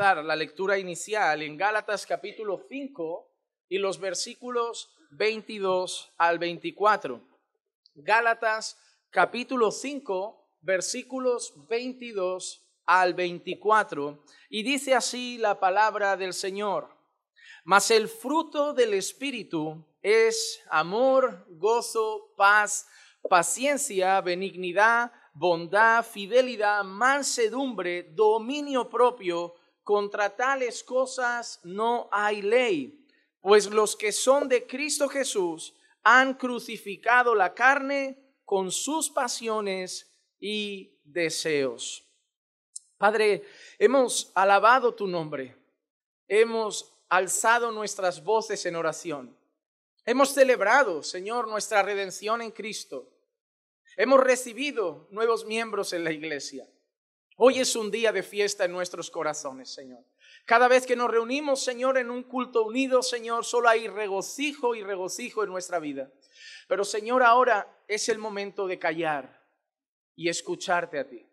la lectura inicial en Gálatas capítulo 5 y los versículos 22 al 24. Gálatas capítulo 5, versículos 22 al 24. Y dice así la palabra del Señor. Mas el fruto del Espíritu es amor, gozo, paz, paciencia, benignidad, bondad, fidelidad, mansedumbre, dominio propio. Contra tales cosas no hay ley, pues los que son de Cristo Jesús han crucificado la carne con sus pasiones y deseos. Padre, hemos alabado tu nombre, hemos alzado nuestras voces en oración, hemos celebrado, Señor, nuestra redención en Cristo, hemos recibido nuevos miembros en la iglesia. Hoy es un día de fiesta en nuestros corazones, Señor. Cada vez que nos reunimos, Señor, en un culto unido, Señor, solo hay regocijo y regocijo en nuestra vida. Pero, Señor, ahora es el momento de callar y escucharte a ti.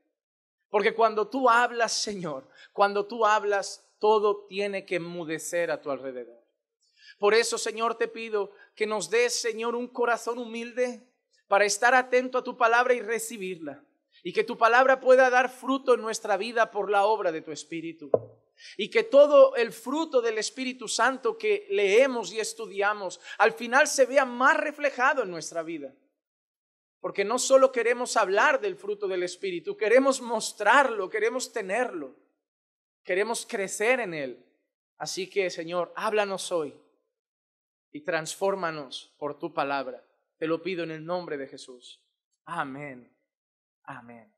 Porque cuando tú hablas, Señor, cuando tú hablas, todo tiene que enmudecer a tu alrededor. Por eso, Señor, te pido que nos des, Señor, un corazón humilde para estar atento a tu palabra y recibirla y que tu palabra pueda dar fruto en nuestra vida por la obra de tu Espíritu. Y que todo el fruto del Espíritu Santo que leemos y estudiamos al final se vea más reflejado en nuestra vida. Porque no solo queremos hablar del fruto del Espíritu, queremos mostrarlo, queremos tenerlo, queremos crecer en él. Así que, Señor, háblanos hoy y transfórmanos por tu palabra. Te lo pido en el nombre de Jesús. Amén. Amén.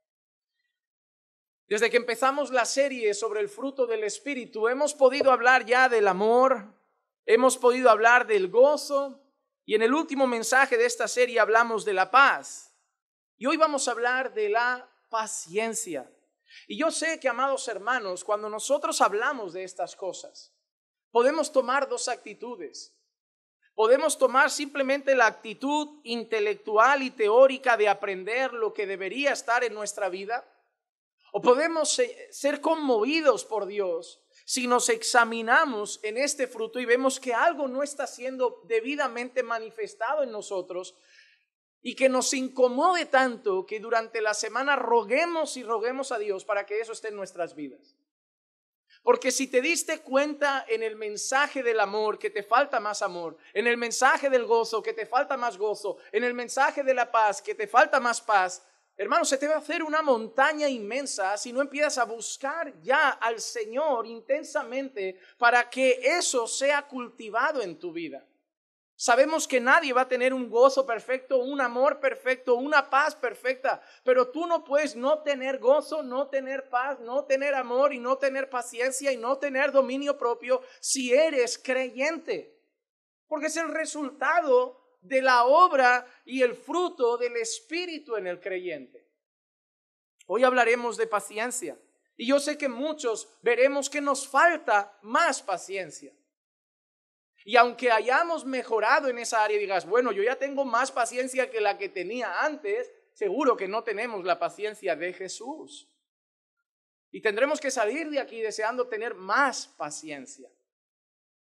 Desde que empezamos la serie sobre el fruto del Espíritu, hemos podido hablar ya del amor, hemos podido hablar del gozo y en el último mensaje de esta serie hablamos de la paz. Y hoy vamos a hablar de la paciencia. Y yo sé que, amados hermanos, cuando nosotros hablamos de estas cosas, podemos tomar dos actitudes podemos tomar simplemente la actitud intelectual y teórica de aprender lo que debería estar en nuestra vida? ¿O podemos ser conmovidos por Dios si nos examinamos en este fruto y vemos que algo no está siendo debidamente manifestado en nosotros y que nos incomode tanto que durante la semana roguemos y roguemos a Dios para que eso esté en nuestras vidas? Porque si te diste cuenta en el mensaje del amor que te falta más amor, en el mensaje del gozo que te falta más gozo, en el mensaje de la paz que te falta más paz, hermano, se te va a hacer una montaña inmensa si no empiezas a buscar ya al Señor intensamente para que eso sea cultivado en tu vida. Sabemos que nadie va a tener un gozo perfecto, un amor perfecto, una paz perfecta, pero tú no puedes no tener gozo, no tener paz, no tener amor y no tener paciencia y no tener dominio propio si eres creyente, porque es el resultado de la obra y el fruto del Espíritu en el creyente. Hoy hablaremos de paciencia y yo sé que muchos veremos que nos falta más paciencia. Y aunque hayamos mejorado en esa área y digas, bueno, yo ya tengo más paciencia que la que tenía antes, seguro que no tenemos la paciencia de Jesús. Y tendremos que salir de aquí deseando tener más paciencia.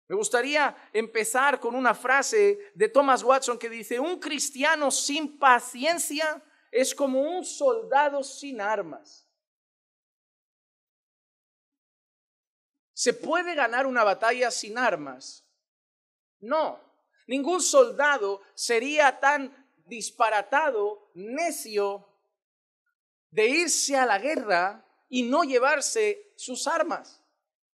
Me gustaría empezar con una frase de Thomas Watson que dice, un cristiano sin paciencia es como un soldado sin armas. Se puede ganar una batalla sin armas, no, ningún soldado sería tan disparatado, necio, de irse a la guerra y no llevarse sus armas.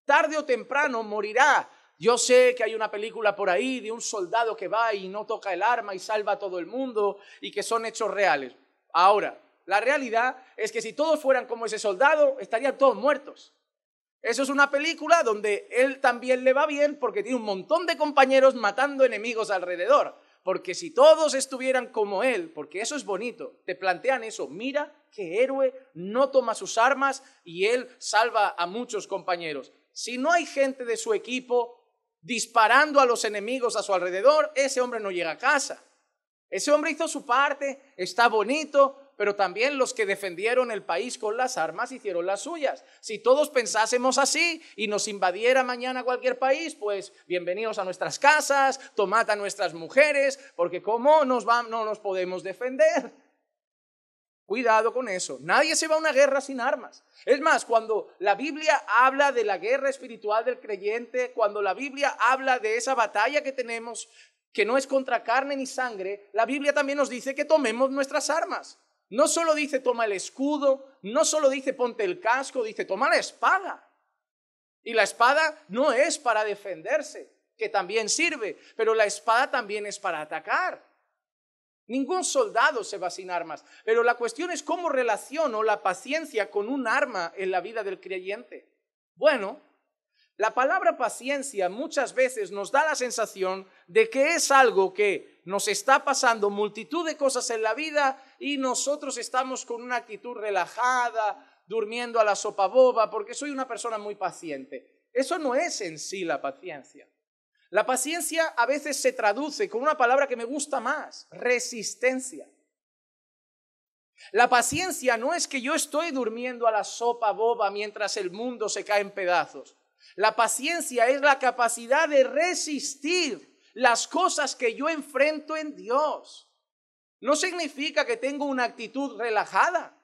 Tarde o temprano morirá. Yo sé que hay una película por ahí de un soldado que va y no toca el arma y salva a todo el mundo y que son hechos reales. Ahora, la realidad es que si todos fueran como ese soldado, estarían todos muertos. Eso es una película donde él también le va bien porque tiene un montón de compañeros matando enemigos alrededor. Porque si todos estuvieran como él, porque eso es bonito, te plantean eso, mira qué héroe, no toma sus armas y él salva a muchos compañeros. Si no hay gente de su equipo disparando a los enemigos a su alrededor, ese hombre no llega a casa. Ese hombre hizo su parte, está bonito, pero también los que defendieron el país con las armas hicieron las suyas. Si todos pensásemos así y nos invadiera mañana cualquier país, pues bienvenidos a nuestras casas, tomad a nuestras mujeres, porque ¿cómo nos va, no nos podemos defender? Cuidado con eso. Nadie se va a una guerra sin armas. Es más, cuando la Biblia habla de la guerra espiritual del creyente, cuando la Biblia habla de esa batalla que tenemos, que no es contra carne ni sangre, la Biblia también nos dice que tomemos nuestras armas. No solo dice toma el escudo, no solo dice ponte el casco, dice toma la espada. Y la espada no es para defenderse, que también sirve, pero la espada también es para atacar. Ningún soldado se va sin armas, pero la cuestión es cómo relaciono la paciencia con un arma en la vida del creyente. Bueno, la palabra paciencia muchas veces nos da la sensación de que es algo que nos está pasando multitud de cosas en la vida y nosotros estamos con una actitud relajada, durmiendo a la sopa boba, porque soy una persona muy paciente. Eso no es en sí la paciencia. La paciencia a veces se traduce con una palabra que me gusta más, resistencia. La paciencia no es que yo estoy durmiendo a la sopa boba mientras el mundo se cae en pedazos. La paciencia es la capacidad de resistir las cosas que yo enfrento en Dios. No significa que tengo una actitud relajada.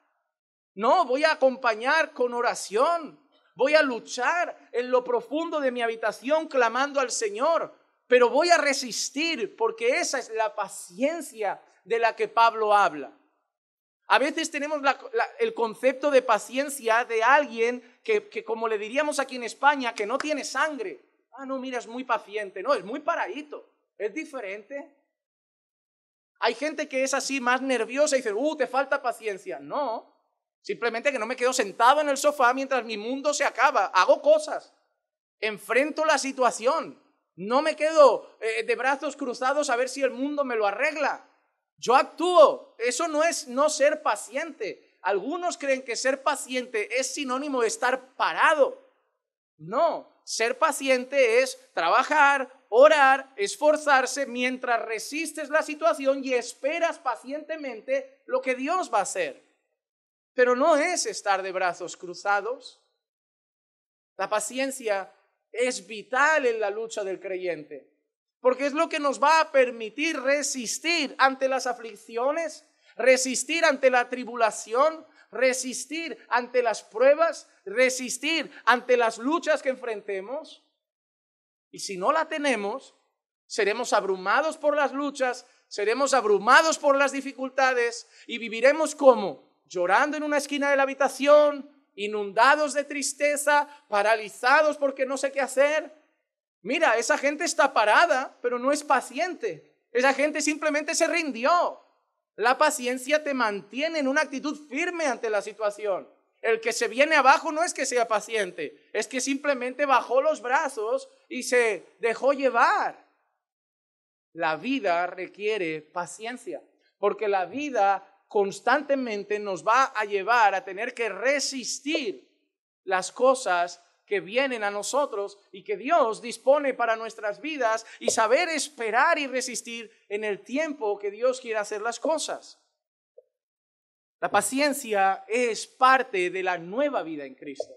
No, voy a acompañar con oración. Voy a luchar en lo profundo de mi habitación clamando al Señor. Pero voy a resistir porque esa es la paciencia de la que Pablo habla. A veces tenemos el concepto de paciencia de alguien que, que, como le diríamos aquí en España, que no tiene sangre ah, no, mira, es muy paciente. No, es muy paradito. Es diferente. Hay gente que es así, más nerviosa y dice, uh, te falta paciencia. No, simplemente que no me quedo sentado en el sofá mientras mi mundo se acaba. Hago cosas. Enfrento la situación. No me quedo eh, de brazos cruzados a ver si el mundo me lo arregla. Yo actúo. Eso no es no ser paciente. Algunos creen que ser paciente es sinónimo de estar parado. No, ser paciente es trabajar, orar, esforzarse mientras resistes la situación y esperas pacientemente lo que Dios va a hacer. Pero no es estar de brazos cruzados. La paciencia es vital en la lucha del creyente, porque es lo que nos va a permitir resistir ante las aflicciones, resistir ante la tribulación, resistir ante las pruebas, resistir ante las luchas que enfrentemos. Y si no la tenemos, seremos abrumados por las luchas, seremos abrumados por las dificultades y viviremos como llorando en una esquina de la habitación, inundados de tristeza, paralizados porque no sé qué hacer. Mira, esa gente está parada, pero no es paciente. Esa gente simplemente se rindió. La paciencia te mantiene en una actitud firme ante la situación. El que se viene abajo no es que sea paciente, es que simplemente bajó los brazos y se dejó llevar. La vida requiere paciencia, porque la vida constantemente nos va a llevar a tener que resistir las cosas que vienen a nosotros y que Dios dispone para nuestras vidas y saber esperar y resistir en el tiempo que Dios quiera hacer las cosas. La paciencia es parte de la nueva vida en Cristo.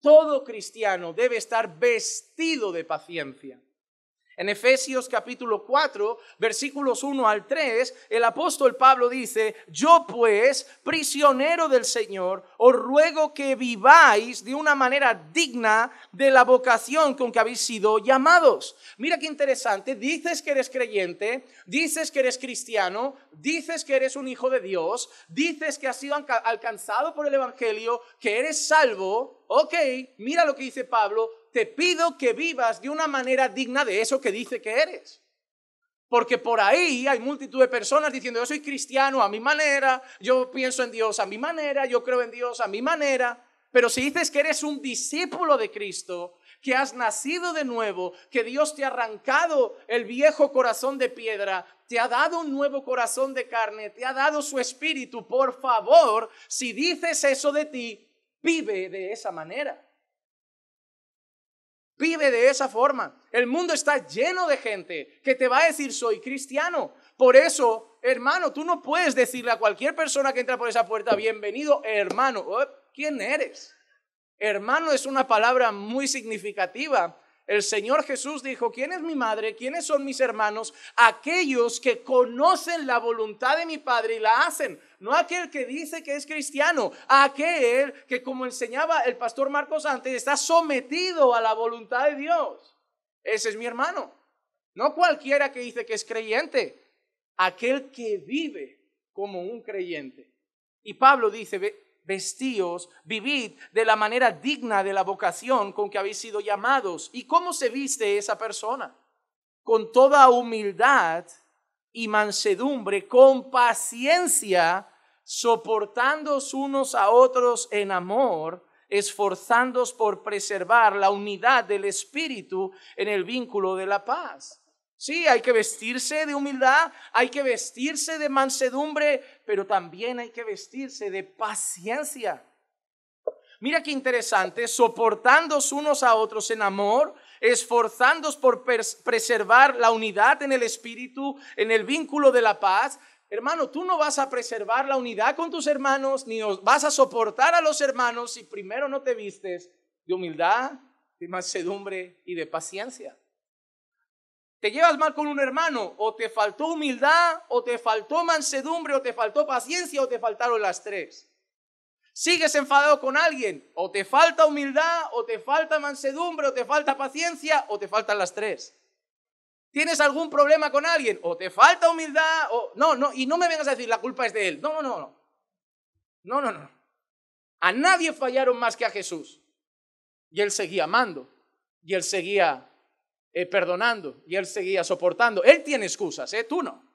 Todo cristiano debe estar vestido de paciencia. En Efesios capítulo 4, versículos 1 al 3, el apóstol Pablo dice, yo pues, prisionero del Señor, os ruego que viváis de una manera digna de la vocación con que habéis sido llamados. Mira qué interesante, dices que eres creyente, dices que eres cristiano, dices que eres un hijo de Dios, dices que has sido alcanzado por el Evangelio, que eres salvo. Ok, mira lo que dice Pablo, te pido que vivas de una manera digna de eso que dice que eres. Porque por ahí hay multitud de personas diciendo, yo soy cristiano a mi manera, yo pienso en Dios a mi manera, yo creo en Dios a mi manera. Pero si dices que eres un discípulo de Cristo, que has nacido de nuevo, que Dios te ha arrancado el viejo corazón de piedra, te ha dado un nuevo corazón de carne, te ha dado su espíritu, por favor, si dices eso de ti, vive de esa manera. Vive de esa forma. El mundo está lleno de gente que te va a decir soy cristiano. Por eso, hermano, tú no puedes decirle a cualquier persona que entra por esa puerta, bienvenido, hermano. ¿Quién eres? Hermano es una palabra muy significativa el Señor Jesús dijo, ¿quién es mi madre? ¿Quiénes son mis hermanos? Aquellos que conocen la voluntad de mi Padre y la hacen. No aquel que dice que es cristiano, aquel que como enseñaba el pastor Marcos antes, está sometido a la voluntad de Dios. Ese es mi hermano. No cualquiera que dice que es creyente, aquel que vive como un creyente. Y Pablo dice, vestíos, vivid de la manera digna de la vocación con que habéis sido llamados. ¿Y cómo se viste esa persona? Con toda humildad y mansedumbre, con paciencia, soportándos unos a otros en amor, esforzándos por preservar la unidad del espíritu en el vínculo de la paz. Sí, hay que vestirse de humildad, hay que vestirse de mansedumbre, pero también hay que vestirse de paciencia. Mira qué interesante, soportándose unos a otros en amor, esforzándose por preservar la unidad en el espíritu, en el vínculo de la paz. Hermano, tú no vas a preservar la unidad con tus hermanos, ni vas a soportar a los hermanos si primero no te vistes de humildad, de mansedumbre y de paciencia te llevas mal con un hermano, o te faltó humildad, o te faltó mansedumbre, o te faltó paciencia, o te faltaron las tres. Sigues enfadado con alguien, o te falta humildad, o te falta mansedumbre, o te falta paciencia, o te faltan las tres. Tienes algún problema con alguien, o te falta humildad, o no, no, y no me vengas a decir la culpa es de él. No, no, no, no. No, no, no. A nadie fallaron más que a Jesús. Y él seguía amando, y él seguía eh, perdonando y él seguía soportando. Él tiene excusas, ¿eh? tú no.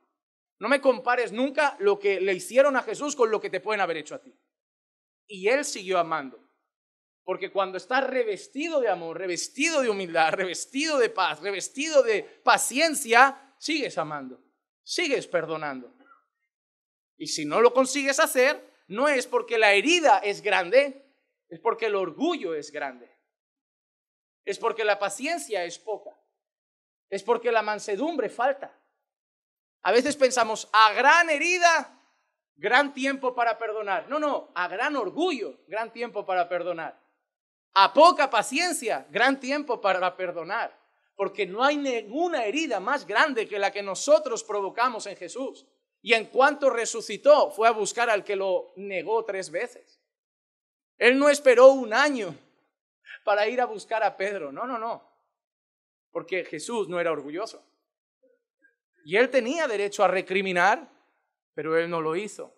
No me compares nunca lo que le hicieron a Jesús con lo que te pueden haber hecho a ti. Y él siguió amando. Porque cuando estás revestido de amor, revestido de humildad, revestido de paz, revestido de paciencia, sigues amando, sigues perdonando. Y si no lo consigues hacer, no es porque la herida es grande, es porque el orgullo es grande, es porque la paciencia es poca es porque la mansedumbre falta. A veces pensamos, a gran herida, gran tiempo para perdonar. No, no, a gran orgullo, gran tiempo para perdonar. A poca paciencia, gran tiempo para perdonar. Porque no hay ninguna herida más grande que la que nosotros provocamos en Jesús. Y en cuanto resucitó, fue a buscar al que lo negó tres veces. Él no esperó un año para ir a buscar a Pedro. No, no, no porque Jesús no era orgulloso. Y él tenía derecho a recriminar, pero él no lo hizo.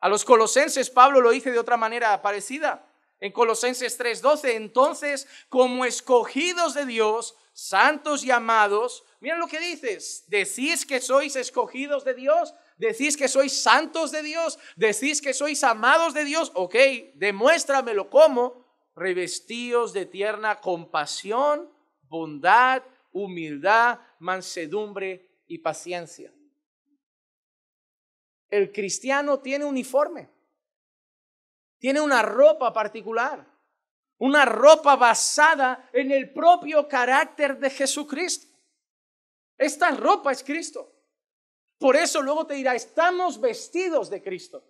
A los colosenses Pablo lo hizo de otra manera parecida. En Colosenses 3:12, entonces, como escogidos de Dios, santos y amados, miren lo que dices, decís que sois escogidos de Dios, decís que sois santos de Dios, decís que sois amados de Dios, ok, demuéstramelo como revestidos de tierna compasión, bondad, humildad, mansedumbre y paciencia. El cristiano tiene uniforme, tiene una ropa particular, una ropa basada en el propio carácter de Jesucristo. Esta ropa es Cristo. Por eso luego te dirá, estamos vestidos de Cristo.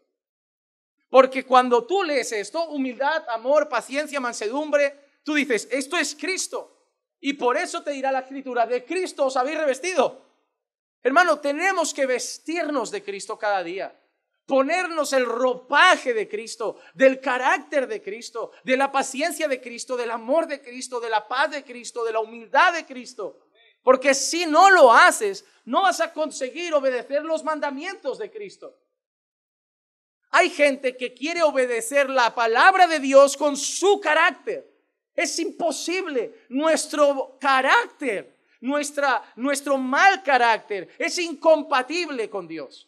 Porque cuando tú lees esto, humildad, amor, paciencia, mansedumbre, tú dices, esto es Cristo. Y por eso te dirá la escritura, de Cristo os habéis revestido. Hermano, tenemos que vestirnos de Cristo cada día, ponernos el ropaje de Cristo, del carácter de Cristo, de la paciencia de Cristo, del amor de Cristo, de la paz de Cristo, de la humildad de Cristo. Porque si no lo haces, no vas a conseguir obedecer los mandamientos de Cristo. Hay gente que quiere obedecer la palabra de Dios con su carácter. Es imposible. Nuestro carácter, nuestro mal carácter es incompatible con Dios.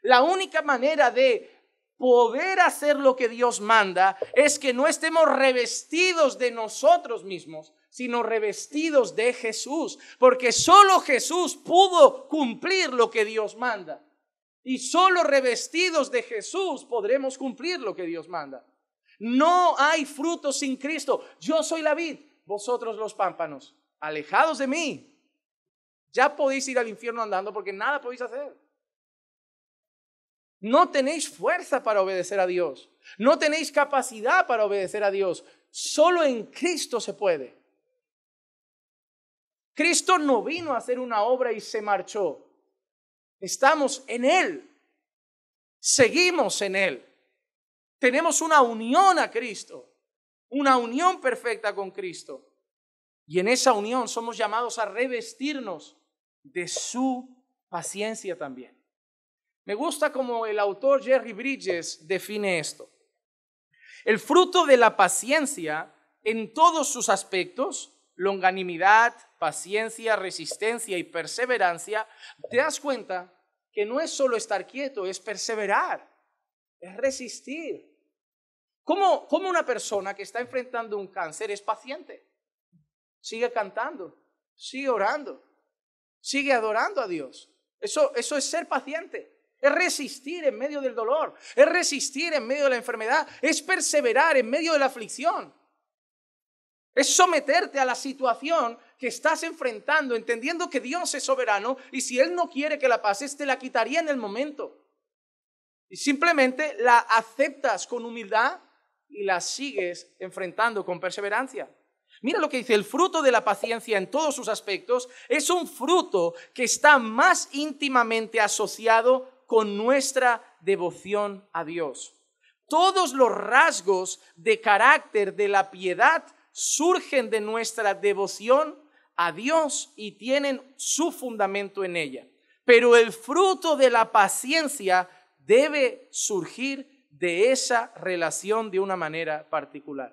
La única manera de poder hacer lo que Dios manda es que no estemos revestidos de nosotros mismos, sino revestidos de Jesús, porque solo Jesús pudo cumplir lo que Dios manda. Y solo revestidos de Jesús podremos cumplir lo que Dios manda. No hay fruto sin Cristo. Yo soy la vid, vosotros los pámpanos. Alejados de mí, ya podéis ir al infierno andando porque nada podéis hacer. No tenéis fuerza para obedecer a Dios. No tenéis capacidad para obedecer a Dios. Solo en Cristo se puede. Cristo no vino a hacer una obra y se marchó. Estamos en Él. Seguimos en Él. Tenemos una unión a Cristo, una unión perfecta con Cristo. Y en esa unión somos llamados a revestirnos de su paciencia también. Me gusta como el autor Jerry Bridges define esto. El fruto de la paciencia en todos sus aspectos, longanimidad, paciencia, resistencia y perseverancia, te das cuenta que no es solo estar quieto, es perseverar, es resistir, ¿Cómo, una persona que está enfrentando un cáncer es paciente? Sigue cantando, sigue orando, sigue adorando a Dios. Eso, eso es ser paciente. Es resistir en medio del dolor, es resistir en medio de la enfermedad, es perseverar en medio de la aflicción. Es someterte a la situación que estás enfrentando, entendiendo que Dios es soberano y si Él no quiere que la pases, te la quitaría en el momento. Y simplemente la aceptas con humildad y las sigues enfrentando con perseverancia. Mira lo que dice, el fruto de la paciencia en todos sus aspectos es un fruto que está más íntimamente asociado con nuestra devoción a Dios. Todos los rasgos de carácter de la piedad surgen de nuestra devoción a Dios y tienen su fundamento en ella. Pero el fruto de la paciencia debe surgir de esa relación de una manera particular.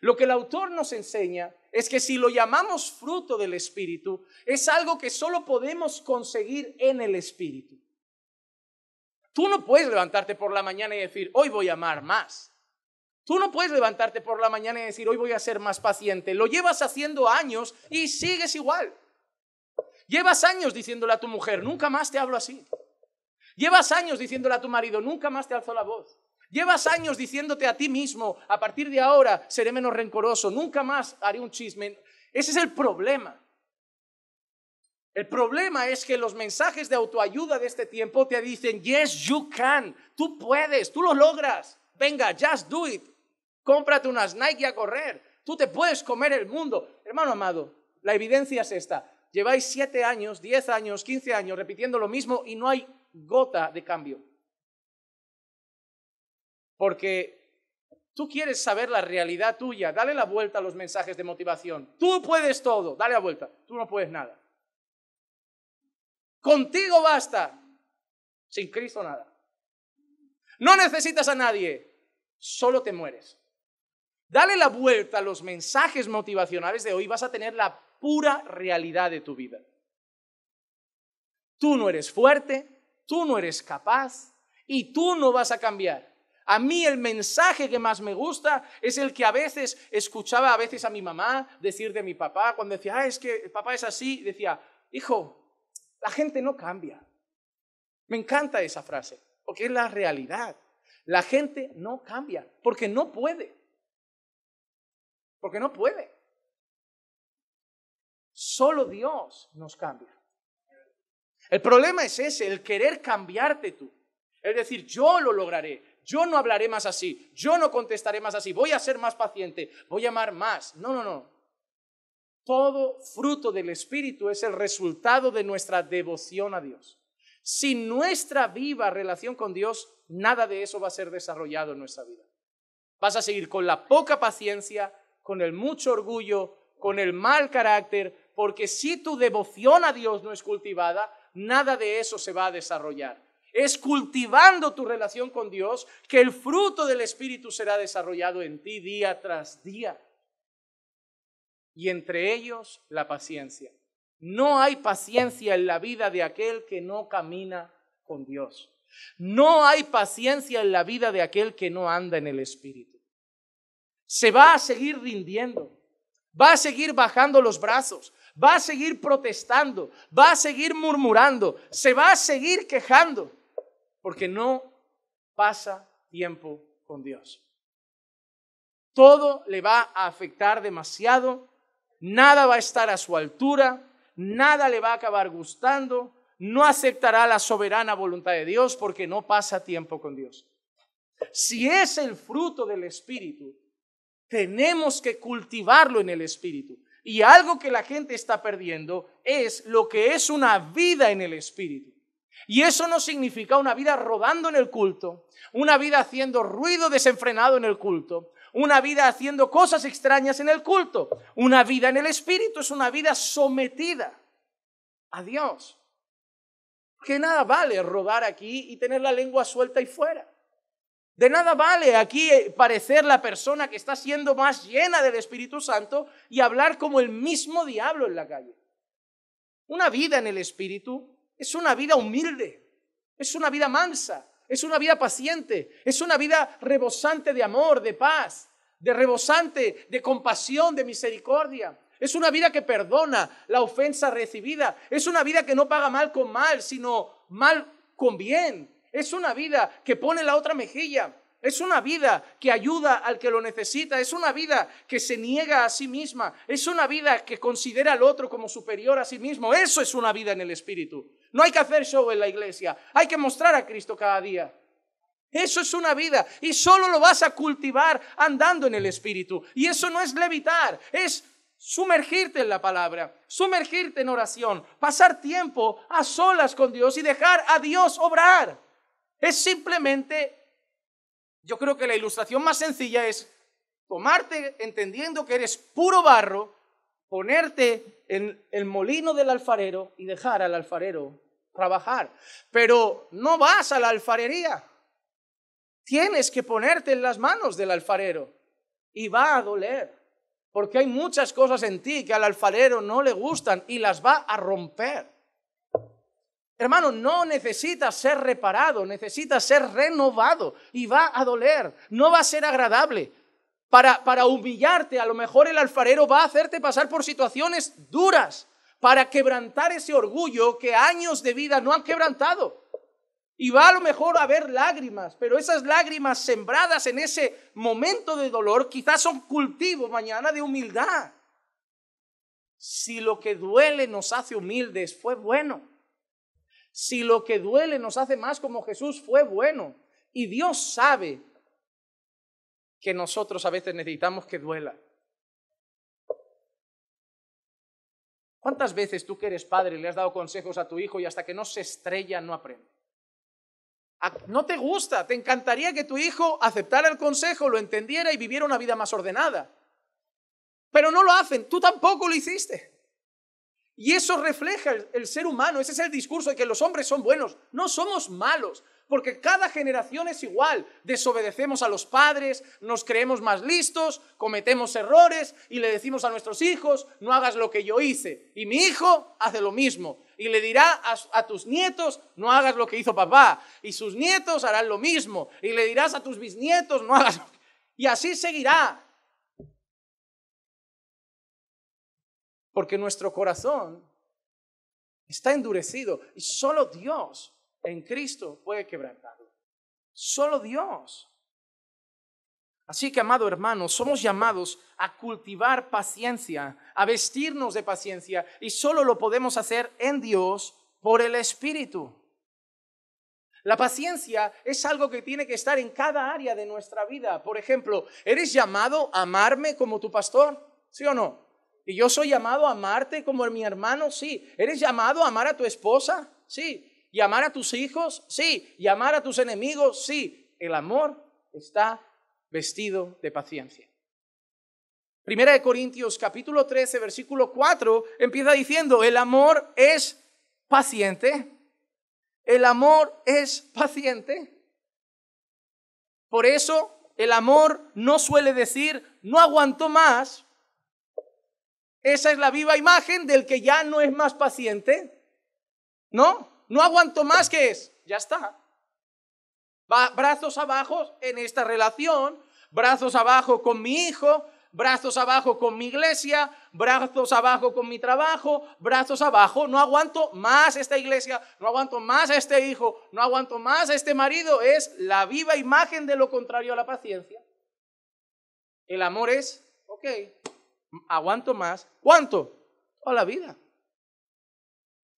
Lo que el autor nos enseña es que si lo llamamos fruto del Espíritu, es algo que solo podemos conseguir en el Espíritu. Tú no puedes levantarte por la mañana y decir, hoy voy a amar más. Tú no puedes levantarte por la mañana y decir, hoy voy a ser más paciente. Lo llevas haciendo años y sigues igual. Llevas años diciéndole a tu mujer, nunca más te hablo así. Llevas años diciéndole a tu marido, nunca más te alzo la voz. Llevas años diciéndote a ti mismo, a partir de ahora seré menos rencoroso, nunca más haré un chisme. Ese es el problema. El problema es que los mensajes de autoayuda de este tiempo te dicen, yes, you can, tú puedes, tú lo logras, venga, just do it, cómprate unas Nike a correr, tú te puedes comer el mundo. Hermano amado, la evidencia es esta. Lleváis siete años, diez años, quince años repitiendo lo mismo y no hay gota de cambio. Porque tú quieres saber la realidad tuya. Dale la vuelta a los mensajes de motivación. Tú puedes todo. Dale la vuelta. Tú no puedes nada. Contigo basta. Sin Cristo nada. No necesitas a nadie. Solo te mueres. Dale la vuelta a los mensajes motivacionales de hoy. Vas a tener la pura realidad de tu vida. Tú no eres fuerte, tú no eres capaz y tú no vas a cambiar. A mí el mensaje que más me gusta es el que a veces escuchaba a veces a mi mamá decir de mi papá cuando decía, ah, es que papá es así, decía, hijo, la gente no cambia. Me encanta esa frase, porque es la realidad. La gente no cambia, porque no puede. Porque no puede. Solo Dios nos cambia. El problema es ese, el querer cambiarte tú. Es decir, yo lo lograré, yo no hablaré más así, yo no contestaré más así, voy a ser más paciente, voy a amar más. No, no, no. Todo fruto del Espíritu es el resultado de nuestra devoción a Dios. Sin nuestra viva relación con Dios, nada de eso va a ser desarrollado en nuestra vida. Vas a seguir con la poca paciencia, con el mucho orgullo, con el mal carácter, porque si tu devoción a Dios no es cultivada, nada de eso se va a desarrollar es cultivando tu relación con Dios que el fruto del Espíritu será desarrollado en ti día tras día. Y entre ellos la paciencia. No hay paciencia en la vida de aquel que no camina con Dios. No hay paciencia en la vida de aquel que no anda en el Espíritu. Se va a seguir rindiendo, va a seguir bajando los brazos, va a seguir protestando, va a seguir murmurando, se va a seguir quejando porque no pasa tiempo con Dios. Todo le va a afectar demasiado, nada va a estar a su altura, nada le va a acabar gustando, no aceptará la soberana voluntad de Dios porque no pasa tiempo con Dios. Si es el fruto del Espíritu, tenemos que cultivarlo en el Espíritu. Y algo que la gente está perdiendo es lo que es una vida en el Espíritu. Y eso no significa una vida robando en el culto, una vida haciendo ruido desenfrenado en el culto, una vida haciendo cosas extrañas en el culto. Una vida en el Espíritu es una vida sometida a Dios. Que nada vale robar aquí y tener la lengua suelta y fuera. De nada vale aquí eh, parecer la persona que está siendo más llena del Espíritu Santo y hablar como el mismo diablo en la calle. Una vida en el Espíritu es una vida humilde, es una vida mansa, es una vida paciente, es una vida rebosante de amor, de paz, de rebosante de compasión, de misericordia. Es una vida que perdona la ofensa recibida. Es una vida que no paga mal con mal, sino mal con bien. Es una vida que pone la otra mejilla. Es una vida que ayuda al que lo necesita, es una vida que se niega a sí misma, es una vida que considera al otro como superior a sí mismo. Eso es una vida en el Espíritu. No hay que hacer show en la iglesia, hay que mostrar a Cristo cada día. Eso es una vida y solo lo vas a cultivar andando en el Espíritu. Y eso no es levitar, es sumergirte en la palabra, sumergirte en oración, pasar tiempo a solas con Dios y dejar a Dios obrar. Es simplemente yo creo que la ilustración más sencilla es tomarte entendiendo que eres puro barro, ponerte en el molino del alfarero y dejar al alfarero trabajar. Pero no vas a la alfarería. Tienes que ponerte en las manos del alfarero y va a doler, porque hay muchas cosas en ti que al alfarero no le gustan y las va a romper. Hermano, no necesitas ser reparado, necesitas ser renovado y va a doler, no va a ser agradable. Para, para humillarte, a lo mejor el alfarero va a hacerte pasar por situaciones duras para quebrantar ese orgullo que años de vida no han quebrantado. Y va a lo mejor a haber lágrimas, pero esas lágrimas sembradas en ese momento de dolor quizás son cultivo mañana de humildad. Si lo que duele nos hace humildes fue bueno si lo que duele nos hace más como Jesús fue bueno. Y Dios sabe que nosotros a veces necesitamos que duela. ¿Cuántas veces tú que eres padre le has dado consejos a tu hijo y hasta que no se estrella no aprende? Ah, no te gusta, te encantaría que tu hijo aceptara el consejo, lo entendiera y viviera una vida más ordenada. Pero no lo hacen, tú tampoco lo hiciste. Y eso refleja el, ser humano, ese es el discurso de que los hombres son buenos, no somos malos, porque cada generación es igual, desobedecemos a los padres, nos creemos más listos, cometemos errores y le decimos a nuestros hijos, no hagas lo que yo hice, y mi hijo hace lo mismo, y le dirá a, tus nietos, no hagas lo que hizo papá, y sus nietos harán lo mismo, y le dirás a tus bisnietos, no hagas lo que... Y así seguirá, porque nuestro corazón está endurecido y solo Dios en Cristo puede quebrantarlo. Solo Dios. Así que, amado hermano, somos llamados a cultivar paciencia, a vestirnos de paciencia, y solo lo podemos hacer en Dios por el Espíritu. La paciencia es algo que tiene que estar en cada área de nuestra vida. Por ejemplo, ¿eres llamado a amarme como tu pastor? ¿Sí o no? ¿Y yo soy llamado a amarte como mi hermano? Sí. ¿Eres llamado a amar a tu esposa? Sí. ¿Y amar a tus hijos? Sí. ¿Y amar a tus enemigos? Sí. El amor está vestido de paciencia. Primera de Corintios capítulo 13, versículo 4, empieza diciendo, el amor es paciente. El amor es paciente. Por eso el amor no suele decir, no aguanto más, esa es la viva imagen del que ya no es más paciente. ¿No? No aguanto más que es. Ya está. brazos abajo en esta relación, brazos abajo con mi hijo, brazos abajo con mi iglesia, brazos abajo con mi trabajo, brazos abajo. No aguanto más esta iglesia, no aguanto más a este hijo, no aguanto más a este marido. Es la viva imagen de lo contrario a la paciencia. El amor es, ok, aguanto más. ¿Cuánto? Toda la vida.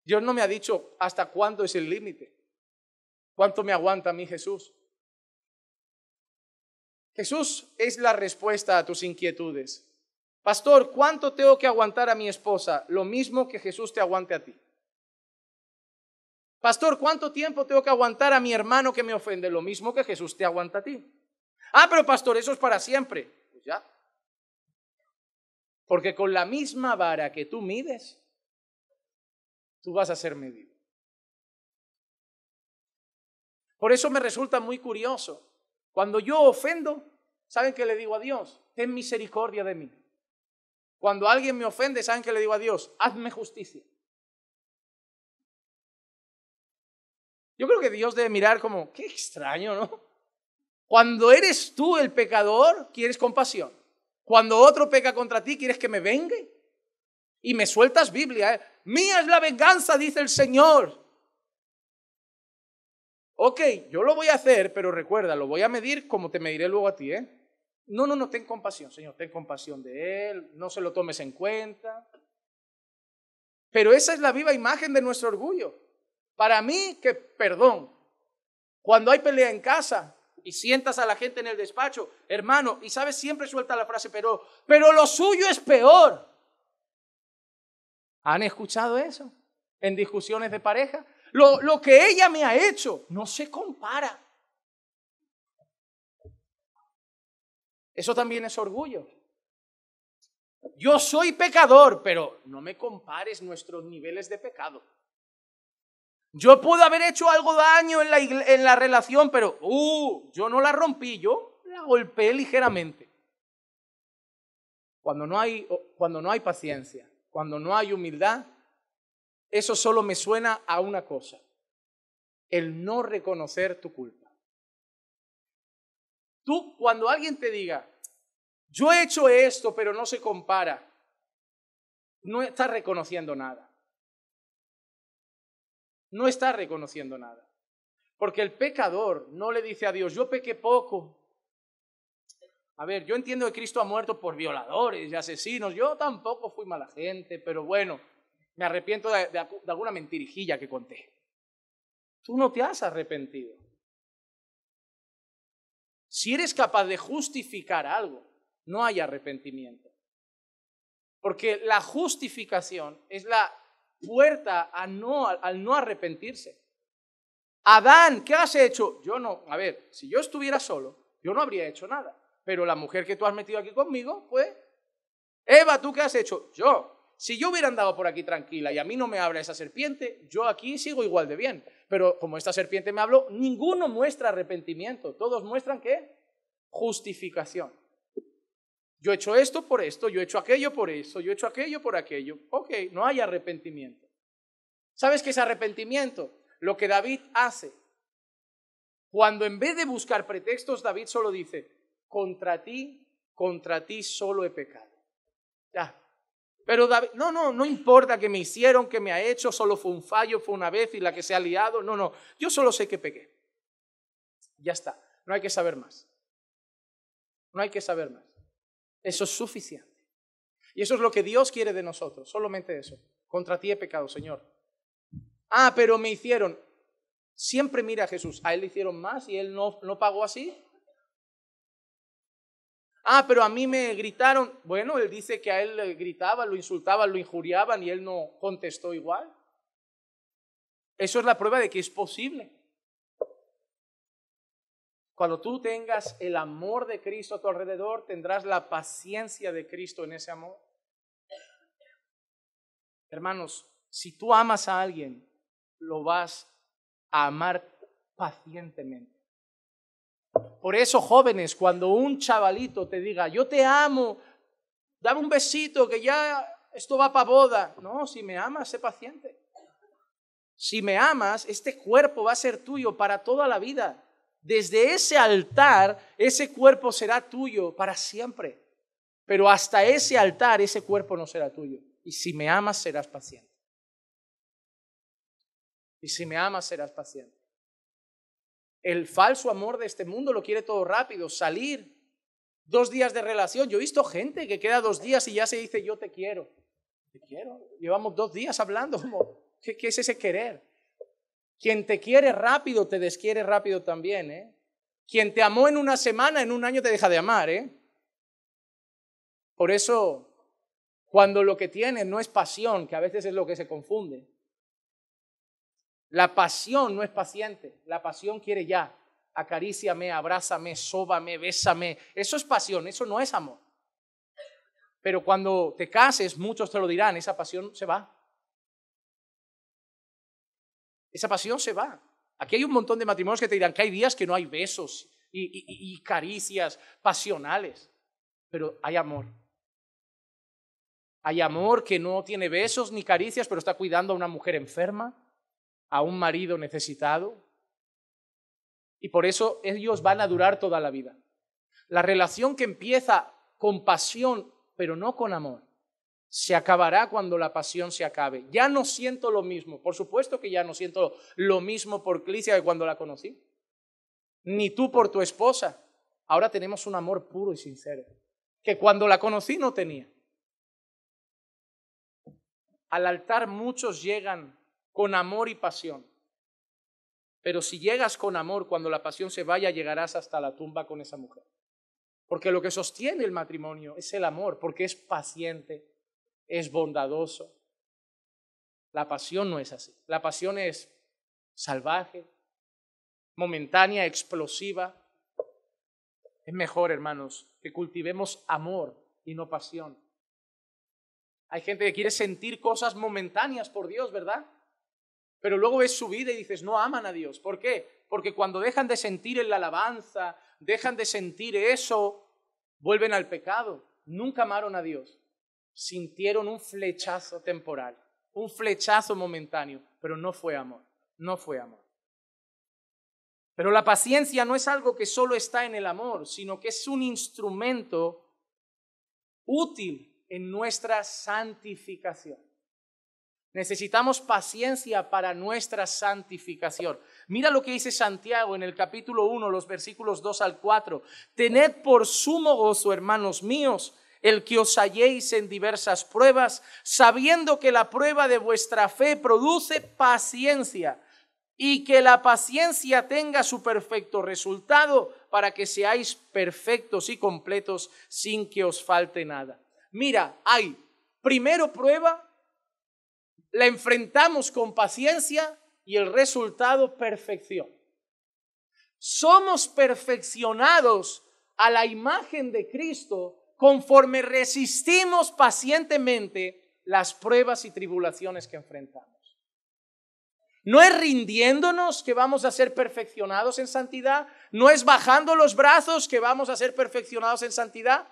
Dios no me ha dicho hasta cuándo es el límite. ¿Cuánto me aguanta a mí Jesús? Jesús es la respuesta a tus inquietudes. Pastor, ¿cuánto tengo que aguantar a mi esposa? Lo mismo que Jesús te aguante a ti. Pastor, ¿cuánto tiempo tengo que aguantar a mi hermano que me ofende? Lo mismo que Jesús te aguanta a ti. Ah, pero pastor, eso es para siempre. Pues ya, porque con la misma vara que tú mides, tú vas a ser medido. Por eso me resulta muy curioso. Cuando yo ofendo, ¿saben qué le digo a Dios? Ten misericordia de mí. Cuando alguien me ofende, ¿saben qué le digo a Dios? Hazme justicia. Yo creo que Dios debe mirar como, qué extraño, ¿no? Cuando eres tú el pecador, quieres compasión. Cuando otro peca contra ti, ¿quieres que me vengue? Y me sueltas Biblia. ¿eh? Mía es la venganza, dice el Señor. Ok, yo lo voy a hacer, pero recuerda, lo voy a medir como te mediré luego a ti. ¿eh? No, no, no, ten compasión, Señor, ten compasión de Él, no se lo tomes en cuenta. Pero esa es la viva imagen de nuestro orgullo. Para mí, que perdón, cuando hay pelea en casa, y sientas a la gente en el despacho, hermano, y sabes, siempre suelta la frase, pero, pero lo suyo es peor. ¿Han escuchado eso en discusiones de pareja? Lo, lo que ella me ha hecho no se compara. Eso también es orgullo. Yo soy pecador, pero no me compares nuestros niveles de pecado. Yo pude haber hecho algo daño en la, en la relación, pero uh, yo no la rompí, yo la golpeé ligeramente. Cuando no, hay, cuando no hay paciencia, cuando no hay humildad, eso solo me suena a una cosa, el no reconocer tu culpa. Tú, cuando alguien te diga, yo he hecho esto, pero no se compara, no estás reconociendo nada no está reconociendo nada. Porque el pecador no le dice a Dios, yo pequé poco. A ver, yo entiendo que Cristo ha muerto por violadores y asesinos. Yo tampoco fui mala gente, pero bueno, me arrepiento de, de alguna mentirijilla que conté. Tú no te has arrepentido. Si eres capaz de justificar algo, no hay arrepentimiento. Porque la justificación es la puerta a no, al no arrepentirse. Adán, ¿qué has hecho? Yo no, a ver, si yo estuviera solo, yo no habría hecho nada. Pero la mujer que tú has metido aquí conmigo, pues, Eva, ¿tú qué has hecho? Yo. Si yo hubiera andado por aquí tranquila y a mí no me habla esa serpiente, yo aquí sigo igual de bien. Pero como esta serpiente me habló, ninguno muestra arrepentimiento. Todos muestran qué? Justificación. Yo he hecho esto por esto, yo he hecho aquello por eso, yo he hecho aquello por aquello. Ok, no hay arrepentimiento. ¿Sabes qué es arrepentimiento? Lo que David hace. Cuando en vez de buscar pretextos, David solo dice, contra ti, contra ti solo he pecado. Ya. Pero David, no, no, no importa que me hicieron, que me ha hecho, solo fue un fallo, fue una vez y la que se ha liado. No, no, yo solo sé que pequé. Ya está, no hay que saber más. No hay que saber más. Eso es suficiente. Y eso es lo que Dios quiere de nosotros, solamente eso. Contra ti he pecado, Señor. Ah, pero me hicieron. Siempre mira a Jesús, a él le hicieron más y él no, no pagó así. Ah, pero a mí me gritaron. Bueno, él dice que a él le gritaban, lo insultaban, lo injuriaban y él no contestó igual. Eso es la prueba de que es posible. Cuando tú tengas el amor de Cristo a tu alrededor, tendrás la paciencia de Cristo en ese amor. Hermanos, si tú amas a alguien, lo vas a amar pacientemente. Por eso, jóvenes, cuando un chavalito te diga, yo te amo, dame un besito, que ya esto va para boda. No, si me amas, sé paciente. Si me amas, este cuerpo va a ser tuyo para toda la vida desde ese altar, ese cuerpo será tuyo para siempre. Pero hasta ese altar, ese cuerpo no será tuyo. Y si me amas, serás paciente. Y si me amas, serás paciente. El falso amor de este mundo lo quiere todo rápido, salir. Dos días de relación. Yo he visto gente que queda dos días y ya se dice yo te quiero. Te quiero. Llevamos dos días hablando. ¿qué, ¿Qué es ese querer? Quien te quiere rápido, te desquiere rápido también, ¿eh? Quien te amó en una semana, en un año te deja de amar, ¿eh? Por eso, cuando lo que tienes no es pasión, que a veces es lo que se confunde, la pasión no es paciente, la pasión quiere ya. Acaríciame, abrázame, sóbame, bésame. Eso es pasión, eso no es amor. Pero cuando te cases, muchos te lo dirán, esa pasión se va. Esa pasión se va. Aquí hay un montón de matrimonios que te dirán que hay días que no hay besos y, caricias pasionales, pero hay amor. Hay amor que no tiene besos ni caricias, pero está cuidando a una mujer enferma, a un marido necesitado. Y por eso ellos van a durar toda la vida. La relación que empieza con pasión, pero no con amor, se acabará cuando la pasión se acabe. Ya no siento lo mismo. Por supuesto que ya no siento lo mismo por Clicia que cuando la conocí. Ni tú por tu esposa. Ahora tenemos un amor puro y sincero, que cuando la conocí no tenía. Al altar muchos llegan con amor y pasión. Pero si llegas con amor, cuando la pasión se vaya, llegarás hasta la tumba con esa mujer. Porque lo que sostiene el matrimonio es el amor, porque es paciente, es bondadoso. La pasión no es así. La pasión es salvaje, momentánea, explosiva. Es mejor, hermanos, que cultivemos amor y no pasión. Hay gente que quiere sentir cosas momentáneas por Dios, ¿verdad? Pero luego ves su vida y dices, no aman a Dios. ¿Por qué? Porque cuando dejan de sentir en la alabanza, dejan de sentir eso, vuelven al pecado. Nunca amaron a Dios sintieron un flechazo temporal, un flechazo momentáneo, pero no fue amor, no fue amor. Pero la paciencia no es algo que solo está en el amor, sino que es un instrumento útil en nuestra santificación. Necesitamos paciencia para nuestra santificación. Mira lo que dice Santiago en el capítulo 1, los versículos 2 al 4. Tened por sumo gozo, hermanos míos, el que os halléis en diversas pruebas, sabiendo que la prueba de vuestra fe produce paciencia, y que la paciencia tenga su perfecto resultado, para que seáis perfectos y completos sin que os falte nada. Mira, hay primero prueba, la enfrentamos con paciencia y el resultado perfección. Somos perfeccionados a la imagen de Cristo conforme resistimos pacientemente las pruebas y tribulaciones que enfrentamos. No es rindiéndonos que vamos a ser perfeccionados en santidad, no es bajando los brazos que vamos a ser perfeccionados en santidad.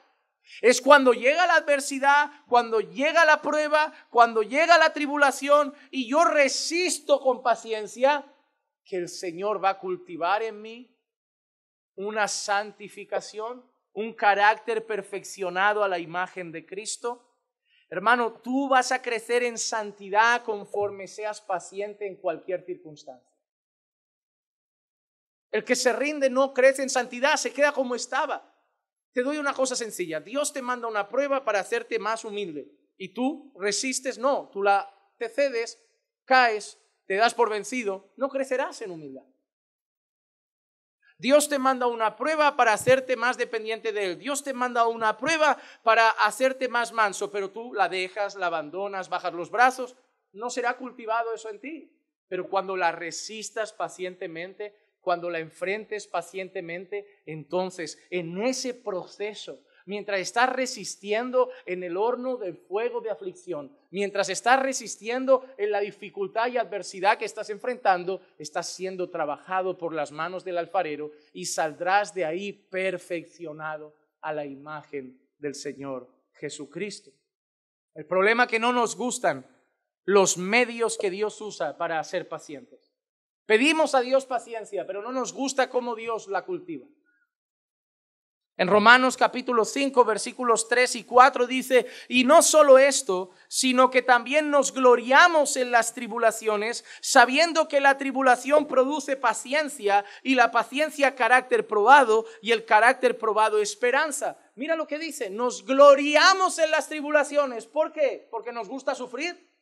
Es cuando llega la adversidad, cuando llega la prueba, cuando llega la tribulación y yo resisto con paciencia que el Señor va a cultivar en mí una santificación un carácter perfeccionado a la imagen de Cristo. Hermano, tú vas a crecer en santidad conforme seas paciente en cualquier circunstancia. El que se rinde no crece en santidad, se queda como estaba. Te doy una cosa sencilla, Dios te manda una prueba para hacerte más humilde y tú resistes, no, tú la te cedes, caes, te das por vencido, no crecerás en humildad. Dios te manda una prueba para hacerte más dependiente de Él. Dios te manda una prueba para hacerte más manso, pero tú la dejas, la abandonas, bajas los brazos. No será cultivado eso en ti. Pero cuando la resistas pacientemente, cuando la enfrentes pacientemente, entonces en ese proceso mientras estás resistiendo en el horno del fuego de aflicción, mientras estás resistiendo en la dificultad y adversidad que estás enfrentando, estás siendo trabajado por las manos del alfarero y saldrás de ahí perfeccionado a la imagen del Señor Jesucristo. El problema es que no nos gustan los medios que Dios usa para ser pacientes. Pedimos a Dios paciencia, pero no nos gusta cómo Dios la cultiva. En Romanos capítulo 5, versículos 3 y 4 dice, y no solo esto, sino que también nos gloriamos en las tribulaciones, sabiendo que la tribulación produce paciencia y la paciencia carácter probado y el carácter probado esperanza. Mira lo que dice, nos gloriamos en las tribulaciones. ¿Por qué? Porque nos gusta sufrir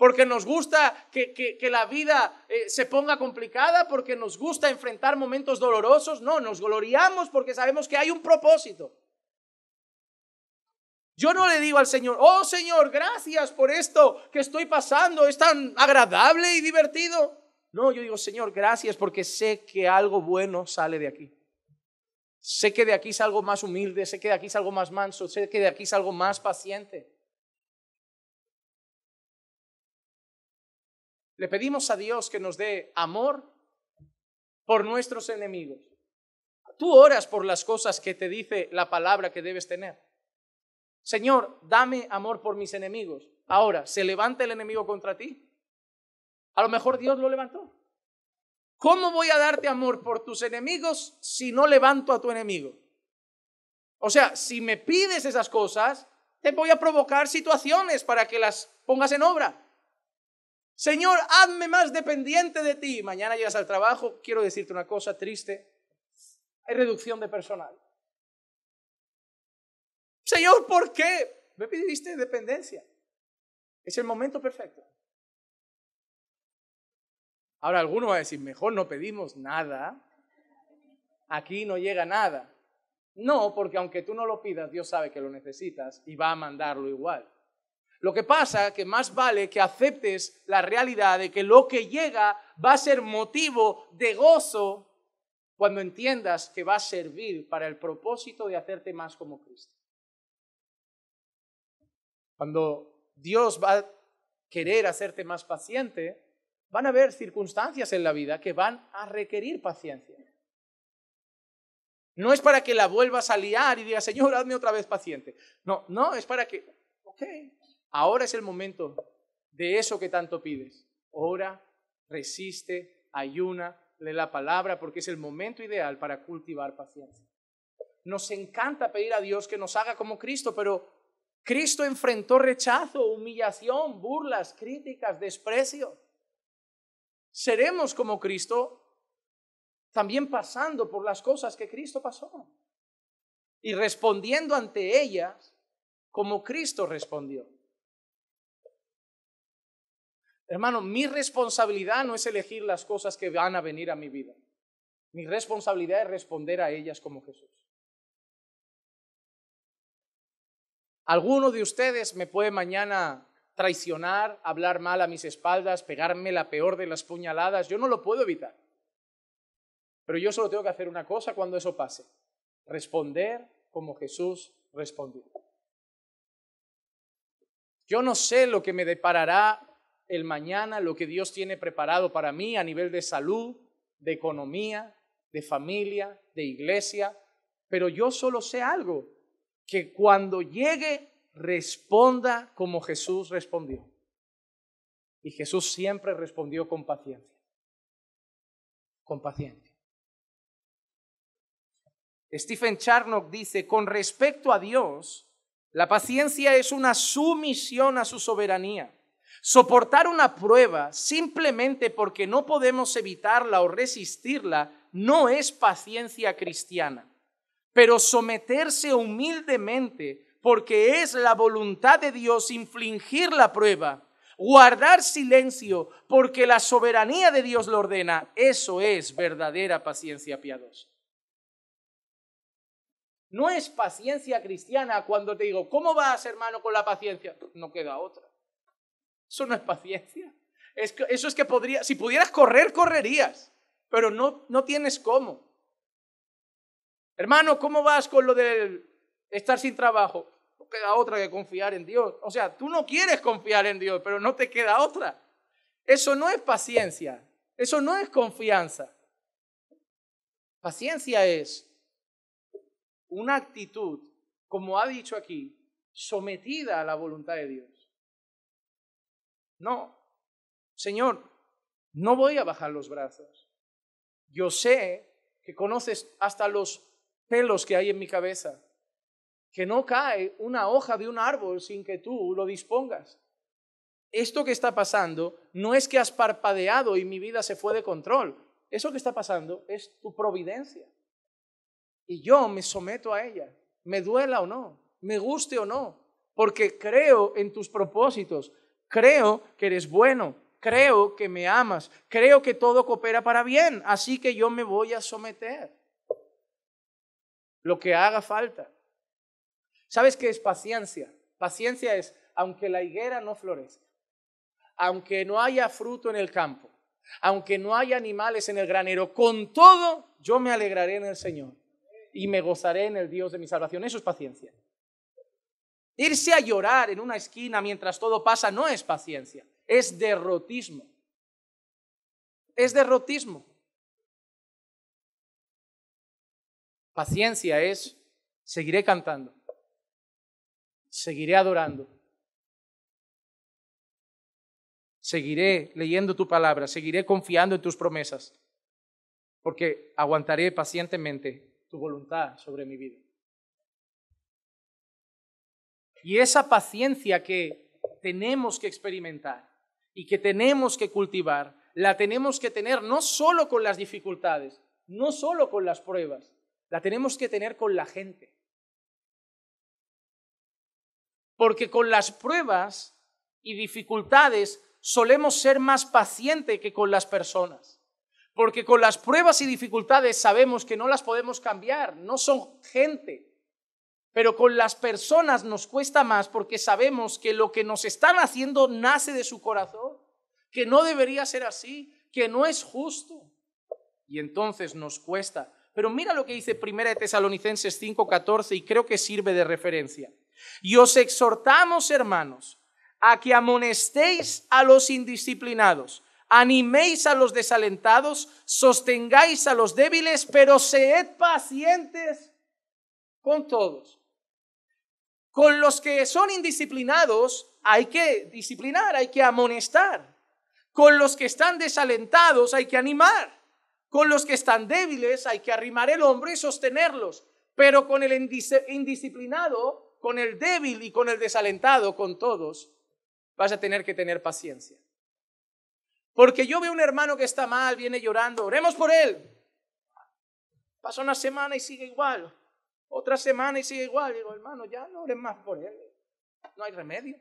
porque nos gusta que, que, la vida eh, se ponga complicada, porque nos gusta enfrentar momentos dolorosos. No, nos gloriamos porque sabemos que hay un propósito. Yo no le digo al Señor, oh Señor, gracias por esto que estoy pasando, es tan agradable y divertido. No, yo digo, Señor, gracias porque sé que algo bueno sale de aquí. Sé que de aquí salgo más humilde, sé que de aquí salgo más manso, sé que de aquí salgo más paciente. Le pedimos a Dios que nos dé amor por nuestros enemigos. Tú oras por las cosas que te dice la palabra que debes tener. Señor, dame amor por mis enemigos. Ahora, ¿se levanta el enemigo contra ti? A lo mejor Dios lo levantó. ¿Cómo voy a darte amor por tus enemigos si no levanto a tu enemigo? O sea, si me pides esas cosas, te voy a provocar situaciones para que las pongas en obra. Señor, hazme más dependiente de ti. Mañana llegas al trabajo, quiero decirte una cosa triste. Hay reducción de personal. Señor, ¿por qué? Me pidiste dependencia. Es el momento perfecto. Ahora alguno va a decir, mejor no pedimos nada. Aquí no llega nada. No, porque aunque tú no lo pidas, Dios sabe que lo necesitas y va a mandarlo igual. Lo que pasa es que más vale que aceptes la realidad de que lo que llega va a ser motivo de gozo cuando entiendas que va a servir para el propósito de hacerte más como Cristo. Cuando Dios va a querer hacerte más paciente, van a haber circunstancias en la vida que van a requerir paciencia. No es para que la vuelvas a liar y digas, Señor, hazme otra vez paciente. No, no, es para que, ok, Ahora es el momento de eso que tanto pides. Ora, resiste, ayuna, lee la palabra, porque es el momento ideal para cultivar paciencia. Nos encanta pedir a Dios que nos haga como Cristo, pero Cristo enfrentó rechazo, humillación, burlas, críticas, desprecio. Seremos como Cristo también pasando por las cosas que Cristo pasó y respondiendo ante ellas como Cristo respondió. Hermano, mi responsabilidad no es elegir las cosas que van a venir a mi vida. Mi responsabilidad es responder a ellas como Jesús. Alguno de ustedes me puede mañana traicionar, hablar mal a mis espaldas, pegarme la peor de las puñaladas. Yo no lo puedo evitar. Pero yo solo tengo que hacer una cosa cuando eso pase. Responder como Jesús respondió. Yo no sé lo que me deparará el mañana, lo que Dios tiene preparado para mí a nivel de salud, de economía, de familia, de iglesia. Pero yo solo sé algo, que cuando llegue responda como Jesús respondió. Y Jesús siempre respondió con paciencia, con paciencia. Stephen Charnock dice, con respecto a Dios, la paciencia es una sumisión a su soberanía Soportar una prueba simplemente porque no podemos evitarla o resistirla no es paciencia cristiana, pero someterse humildemente porque es la voluntad de Dios infligir la prueba, guardar silencio porque la soberanía de Dios lo ordena, eso es verdadera paciencia piadosa. No es paciencia cristiana cuando te digo, ¿cómo vas, hermano, con la paciencia? No queda otra. Eso no es paciencia. eso es que podría, si pudieras correr, correrías, pero no, no tienes cómo. Hermano, ¿cómo vas con lo de estar sin trabajo? No queda otra que confiar en Dios. O sea, tú no quieres confiar en Dios, pero no te queda otra. Eso no es paciencia, eso no es confianza. Paciencia es una actitud, como ha dicho aquí, sometida a la voluntad de Dios. No, Señor, no voy a bajar los brazos. Yo sé que conoces hasta los pelos que hay en mi cabeza, que no cae una hoja de un árbol sin que tú lo dispongas. Esto que está pasando no es que has parpadeado y mi vida se fue de control. Eso que está pasando es tu providencia. Y yo me someto a ella, me duela o no, me guste o no, porque creo en tus propósitos, creo que eres bueno, creo que me amas, creo que todo coopera para bien, así que yo me voy a someter. Lo que haga falta. ¿Sabes qué es paciencia? Paciencia es, aunque la higuera no florezca, aunque no haya fruto en el campo, aunque no haya animales en el granero, con todo yo me alegraré en el Señor y me gozaré en el Dios de mi salvación. Eso es paciencia. Irse a llorar en una esquina mientras todo pasa no es paciencia, es derrotismo. Es derrotismo. Paciencia es, seguiré cantando, seguiré adorando, seguiré leyendo tu palabra, seguiré confiando en tus promesas, porque aguantaré pacientemente tu voluntad sobre mi vida. Y esa paciencia que tenemos que experimentar y que tenemos que cultivar, la tenemos que tener no solo con las dificultades, no solo con las pruebas, la tenemos que tener con la gente. Porque con las pruebas y dificultades solemos ser más pacientes que con las personas. Porque con las pruebas y dificultades sabemos que no las podemos cambiar, no son gente, pero con las personas nos cuesta más porque sabemos que lo que nos están haciendo nace de su corazón, que no debería ser así, que no es justo. Y entonces nos cuesta. Pero mira lo que dice Primera de Tesalonicenses 5:14 y creo que sirve de referencia. Y os exhortamos, hermanos, a que amonestéis a los indisciplinados, animéis a los desalentados, sostengáis a los débiles, pero sed pacientes con todos. Con los que son indisciplinados hay que disciplinar, hay que amonestar. Con los que están desalentados hay que animar. Con los que están débiles hay que arrimar el hombro y sostenerlos. Pero con el indisciplinado, con el débil y con el desalentado, con todos, vas a tener que tener paciencia. Porque yo veo un hermano que está mal, viene llorando, oremos por él. Pasa una semana y sigue igual. Otra semana y sigue igual. Digo, hermano, ya no oren más por él. No hay remedio.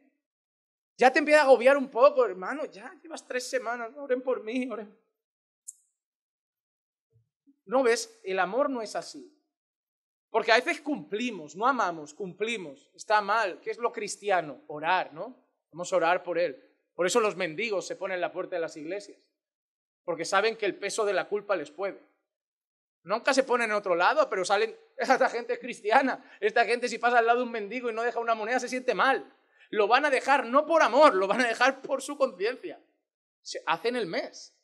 Ya te empieza a agobiar un poco, hermano. Ya llevas tres semanas. No oren por mí, oren. No ves, el amor no es así. Porque a veces cumplimos, no amamos, cumplimos. Está mal. ¿Qué es lo cristiano? Orar, ¿no? Vamos a orar por él. Por eso los mendigos se ponen en la puerta de las iglesias. Porque saben que el peso de la culpa les puede. Nunca se ponen en otro lado, pero salen, esta gente es cristiana, esta gente si pasa al lado de un mendigo y no deja una moneda se siente mal. Lo van a dejar no por amor, lo van a dejar por su conciencia. Se hacen el mes.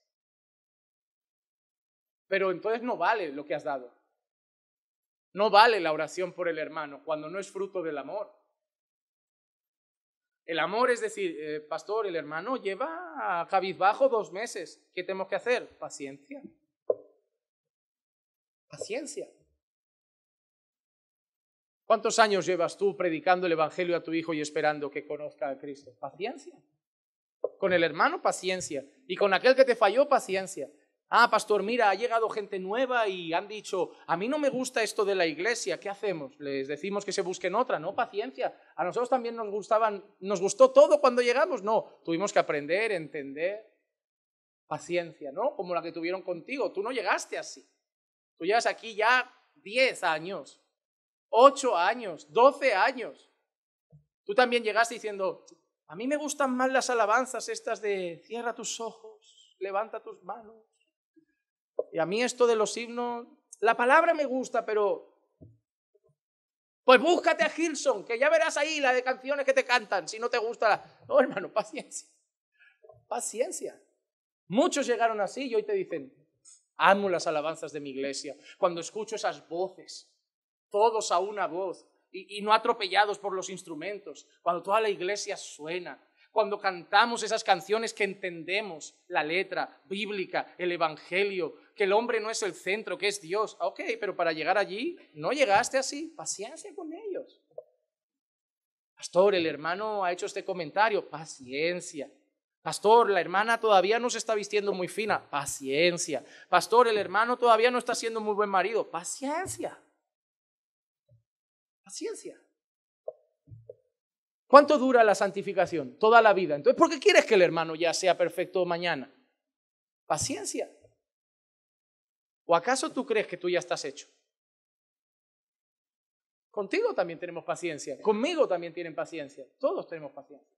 Pero entonces no vale lo que has dado. No vale la oración por el hermano cuando no es fruto del amor. El amor es decir, eh, pastor, el hermano lleva a cabizbajo dos meses. ¿Qué tenemos que hacer? Paciencia. Paciencia. ¿Cuántos años llevas tú predicando el Evangelio a tu hijo y esperando que conozca a Cristo? Paciencia. Con el hermano, paciencia. Y con aquel que te falló, paciencia. Ah, pastor, mira, ha llegado gente nueva y han dicho, a mí no me gusta esto de la iglesia, ¿qué hacemos? Les decimos que se busquen otra, no, paciencia. A nosotros también nos gustaban, nos gustó todo cuando llegamos, no, tuvimos que aprender, entender, paciencia, ¿no? Como la que tuvieron contigo, tú no llegaste así. Tú llevas aquí ya 10 años, 8 años, 12 años. Tú también llegaste diciendo, a mí me gustan más las alabanzas estas de cierra tus ojos, levanta tus manos. Y a mí esto de los himnos, la palabra me gusta, pero pues búscate a Gilson, que ya verás ahí la de canciones que te cantan, si no te gusta la... No, hermano, paciencia. Paciencia. Muchos llegaron así y hoy te dicen, Amo las alabanzas de mi iglesia. Cuando escucho esas voces, todos a una voz y, no atropellados por los instrumentos, cuando toda la iglesia suena, cuando cantamos esas canciones que entendemos la letra bíblica, el Evangelio, que el hombre no es el centro, que es Dios. Ok, pero para llegar allí no llegaste así. Paciencia con ellos. Pastor, el hermano ha hecho este comentario. Paciencia. Pastor, la hermana todavía no se está vistiendo muy fina. Paciencia. Pastor, el hermano todavía no está siendo muy buen marido. Paciencia. Paciencia. ¿Cuánto dura la santificación? Toda la vida. Entonces, ¿por qué quieres que el hermano ya sea perfecto mañana? Paciencia. ¿O acaso tú crees que tú ya estás hecho? Contigo también tenemos paciencia. Conmigo también tienen paciencia. Todos tenemos paciencia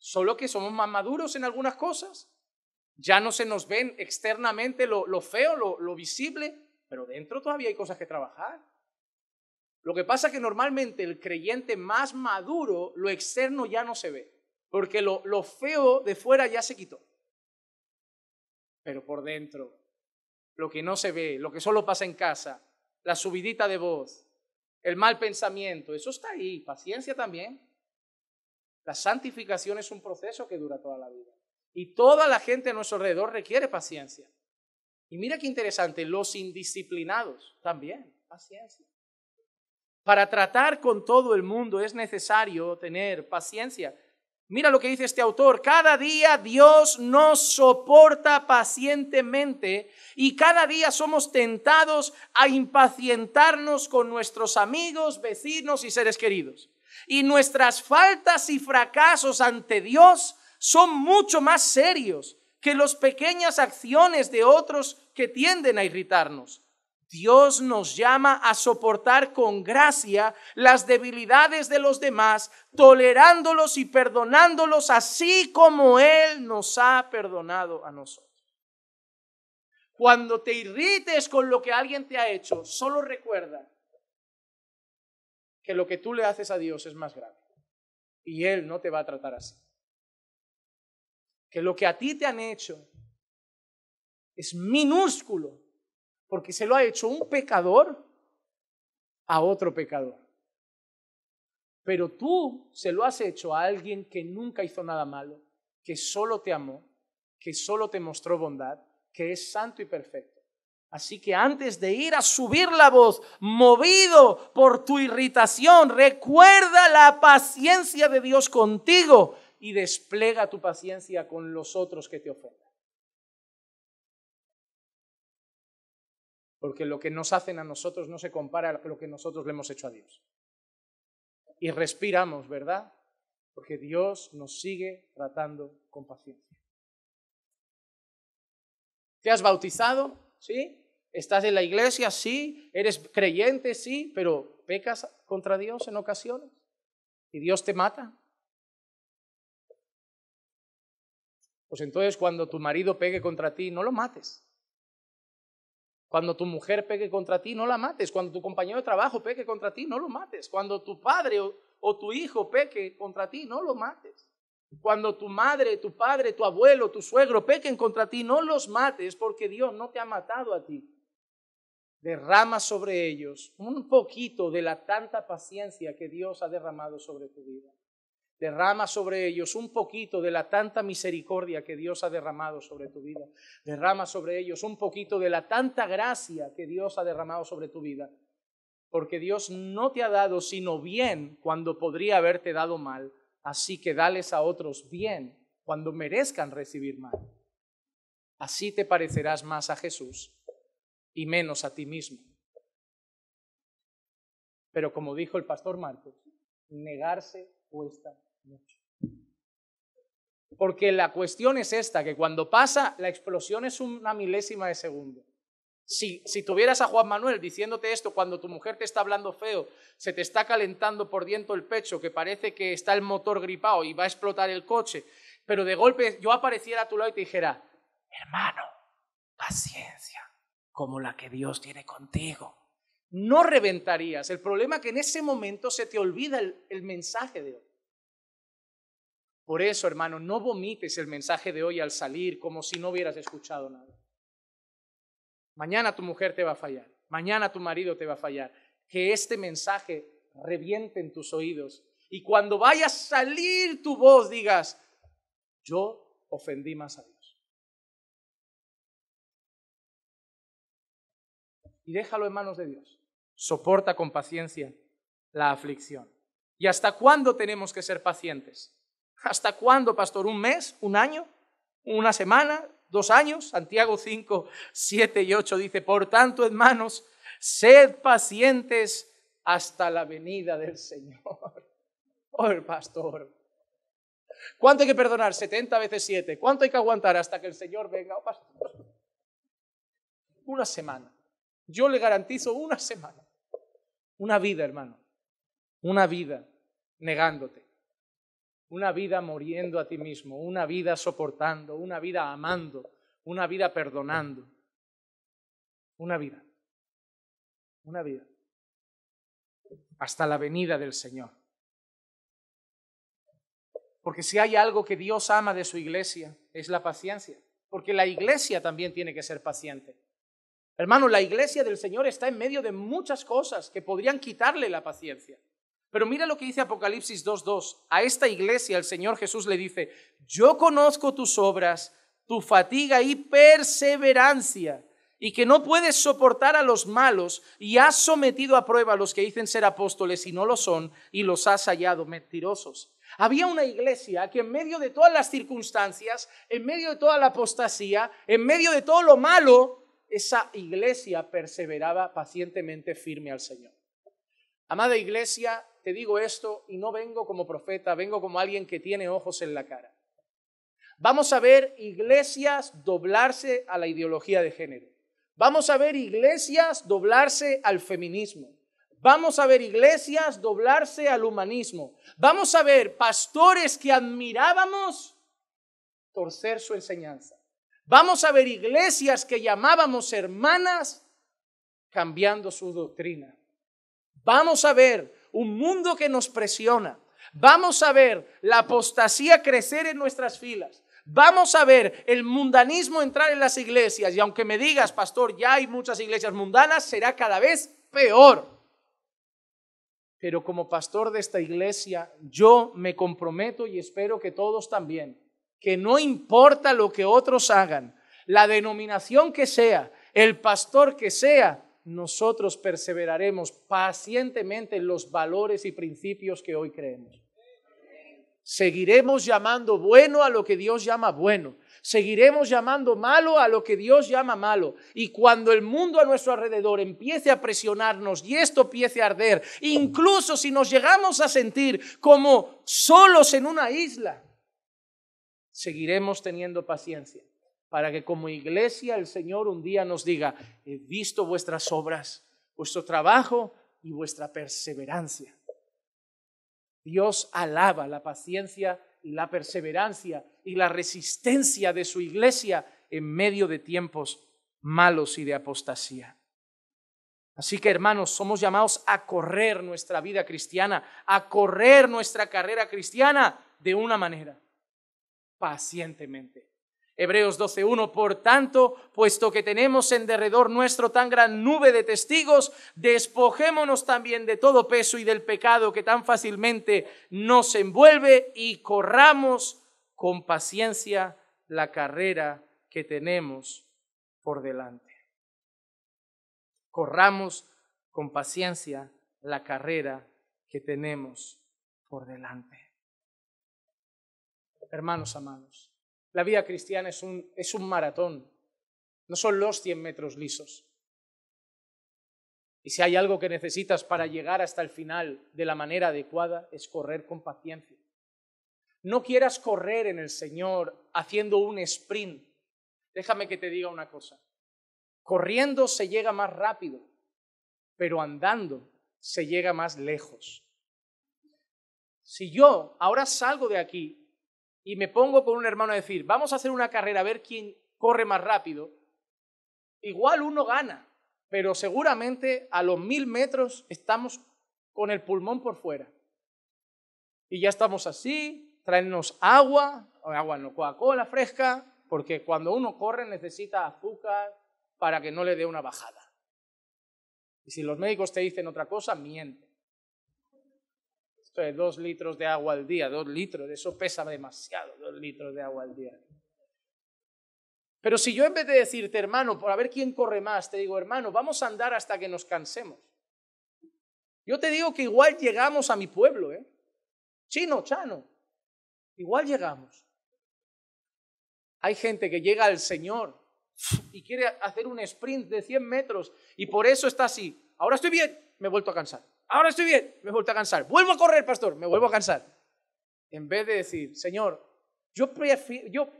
solo que somos más maduros en algunas cosas. Ya no se nos ven externamente lo, feo, lo, visible, pero dentro todavía hay cosas que trabajar. Lo que pasa es que normalmente el creyente más maduro, lo externo ya no se ve, porque lo, lo feo de fuera ya se quitó. Pero por dentro, lo que no se ve, lo que solo pasa en casa, la subidita de voz, el mal pensamiento, eso está ahí, paciencia también. La santificación es un proceso que dura toda la vida. Y toda la gente a nuestro alrededor requiere paciencia. Y mira qué interesante, los indisciplinados también, paciencia. Para tratar con todo el mundo es necesario tener paciencia. Mira lo que dice este autor, cada día Dios nos soporta pacientemente y cada día somos tentados a impacientarnos con nuestros amigos, vecinos y seres queridos. Y nuestras faltas y fracasos ante Dios son mucho más serios que las pequeñas acciones de otros que tienden a irritarnos. Dios nos llama a soportar con gracia las debilidades de los demás, tolerándolos y perdonándolos así como Él nos ha perdonado a nosotros. Cuando te irrites con lo que alguien te ha hecho, solo recuerda que lo que tú le haces a Dios es más grave y Él no te va a tratar así. Que lo que a ti te han hecho es minúsculo porque se lo ha hecho un pecador a otro pecador. Pero tú se lo has hecho a alguien que nunca hizo nada malo, que solo te amó, que solo te mostró bondad, que es santo y perfecto. Así que antes de ir a subir la voz, movido por tu irritación, recuerda la paciencia de Dios contigo y desplega tu paciencia con los otros que te ofendan. Porque lo que nos hacen a nosotros no se compara a lo que nosotros le hemos hecho a Dios. Y respiramos, ¿verdad? Porque Dios nos sigue tratando con paciencia. ¿Te has bautizado? ¿Sí? ¿Estás en la iglesia? Sí. ¿Eres creyente? Sí. Pero pecas contra Dios en ocasiones y Dios te mata. Pues entonces cuando tu marido pegue contra ti, no lo mates. Cuando tu mujer pegue contra ti, no la mates. Cuando tu compañero de trabajo pegue contra ti, no lo mates. Cuando tu padre o, tu hijo pegue contra ti, no lo mates. Cuando tu madre, tu padre, tu abuelo, tu suegro pequen contra ti, no los mates porque Dios no te ha matado a ti derrama sobre ellos un poquito de la tanta paciencia que Dios ha derramado sobre tu vida. Derrama sobre ellos un poquito de la tanta misericordia que Dios ha derramado sobre tu vida. Derrama sobre ellos un poquito de la tanta gracia que Dios ha derramado sobre tu vida. Porque Dios no te ha dado sino bien cuando podría haberte dado mal. Así que dales a otros bien cuando merezcan recibir mal. Así te parecerás más a Jesús y menos a ti mismo. Pero como dijo el pastor Marcos, negarse cuesta mucho. Porque la cuestión es esta, que cuando pasa, la explosión es una milésima de segundo. Si, si, tuvieras a Juan Manuel diciéndote esto cuando tu mujer te está hablando feo, se te está calentando por dentro el pecho, que parece que está el motor gripado y va a explotar el coche, pero de golpe yo apareciera a tu lado y te dijera, hermano, paciencia como la que Dios tiene contigo. No reventarías. El problema es que en ese momento se te olvida el, mensaje de hoy. Por eso, hermano, no vomites el mensaje de hoy al salir como si no hubieras escuchado nada. Mañana tu mujer te va a fallar, mañana tu marido te va a fallar. Que este mensaje reviente en tus oídos y cuando vayas a salir tu voz digas, yo ofendí más a Dios. y déjalo en manos de Dios. Soporta con paciencia la aflicción. ¿Y hasta cuándo tenemos que ser pacientes? ¿Hasta cuándo, pastor? ¿Un mes? ¿Un año? ¿Una semana? ¿Dos años? Santiago 5, 7 y 8 dice, por tanto, hermanos, sed pacientes hasta la venida del Señor. Oh, el pastor. ¿Cuánto hay que perdonar? 70 veces 7. ¿Cuánto hay que aguantar hasta que el Señor venga? Oh, pastor. Una semana. Yo le garantizo una semana, una vida, hermano, una vida negándote, una vida muriendo a ti mismo, una vida soportando, una vida amando, una vida perdonando, una vida, una vida, hasta la venida del Señor. Porque si hay algo que Dios ama de su iglesia, es la paciencia. Porque la iglesia también tiene que ser paciente. Hermano, la iglesia del Señor está en medio de muchas cosas que podrían quitarle la paciencia. Pero mira lo que dice Apocalipsis 2.2. A esta iglesia el Señor Jesús le dice, yo conozco tus obras, tu fatiga y perseverancia, y que no puedes soportar a los malos, y has sometido a prueba a los que dicen ser apóstoles y no lo son, y los has hallado mentirosos. Había una iglesia que en medio de todas las circunstancias, en medio de toda la apostasía, en medio de todo lo malo, esa iglesia perseveraba pacientemente firme al Señor. Amada iglesia, te digo esto y no vengo como profeta, vengo como alguien que tiene ojos en la cara. Vamos a ver iglesias doblarse a la ideología de género. Vamos a ver iglesias doblarse al feminismo. Vamos a ver iglesias doblarse al humanismo. Vamos a ver pastores que admirábamos torcer su enseñanza. Vamos a ver iglesias que llamábamos hermanas cambiando su doctrina. Vamos a ver un mundo que nos presiona. Vamos a ver la apostasía crecer en nuestras filas. Vamos a ver el mundanismo entrar en las iglesias. Y aunque me digas, pastor, ya hay muchas iglesias mundanas, será cada vez peor. Pero como pastor de esta iglesia, yo me comprometo y espero que todos también que no importa lo que otros hagan, la denominación que sea, el pastor que sea, nosotros perseveraremos pacientemente en los valores y principios que hoy creemos. Seguiremos llamando bueno a lo que Dios llama bueno. Seguiremos llamando malo a lo que Dios llama malo. Y cuando el mundo a nuestro alrededor empiece a presionarnos y esto empiece a arder, incluso si nos llegamos a sentir como solos en una isla, seguiremos teniendo paciencia para que como iglesia el Señor un día nos diga, he visto vuestras obras, vuestro trabajo y vuestra perseverancia. Dios alaba la paciencia y la perseverancia y la resistencia de su iglesia en medio de tiempos malos y de apostasía. Así que hermanos, somos llamados a correr nuestra vida cristiana, a correr nuestra carrera cristiana de una manera pacientemente. Hebreos 12.1, por tanto, puesto que tenemos en derredor nuestro tan gran nube de testigos, despojémonos también de todo peso y del pecado que tan fácilmente nos envuelve y corramos con paciencia la carrera que tenemos por delante. Corramos con paciencia la carrera que tenemos por delante hermanos amados. La vida cristiana es un, es un maratón, no son los 100 metros lisos. Y si hay algo que necesitas para llegar hasta el final de la manera adecuada, es correr con paciencia. No quieras correr en el Señor haciendo un sprint. Déjame que te diga una cosa. Corriendo se llega más rápido, pero andando se llega más lejos. Si yo ahora salgo de aquí y me pongo con un hermano a decir, vamos a hacer una carrera a ver quién corre más rápido, igual uno gana, pero seguramente a los mil metros estamos con el pulmón por fuera. Y ya estamos así, traernos agua, agua no, Coca-Cola fresca, porque cuando uno corre necesita azúcar para que no le dé una bajada. Y si los médicos te dicen otra cosa, miente. Entonces, dos litros de agua al día, dos litros, eso pesa demasiado, dos litros de agua al día. Pero si yo en vez de decirte, hermano, por a ver quién corre más, te digo, hermano, vamos a andar hasta que nos cansemos. Yo te digo que igual llegamos a mi pueblo, ¿eh? Chino, chano, igual llegamos. Hay gente que llega al Señor y quiere hacer un sprint de 100 metros y por eso está así. Ahora estoy bien, me he vuelto a cansar ahora estoy bien, me vuelto a cansar. Vuelvo a correr, pastor, me vuelvo a cansar. En vez de decir, Señor, yo,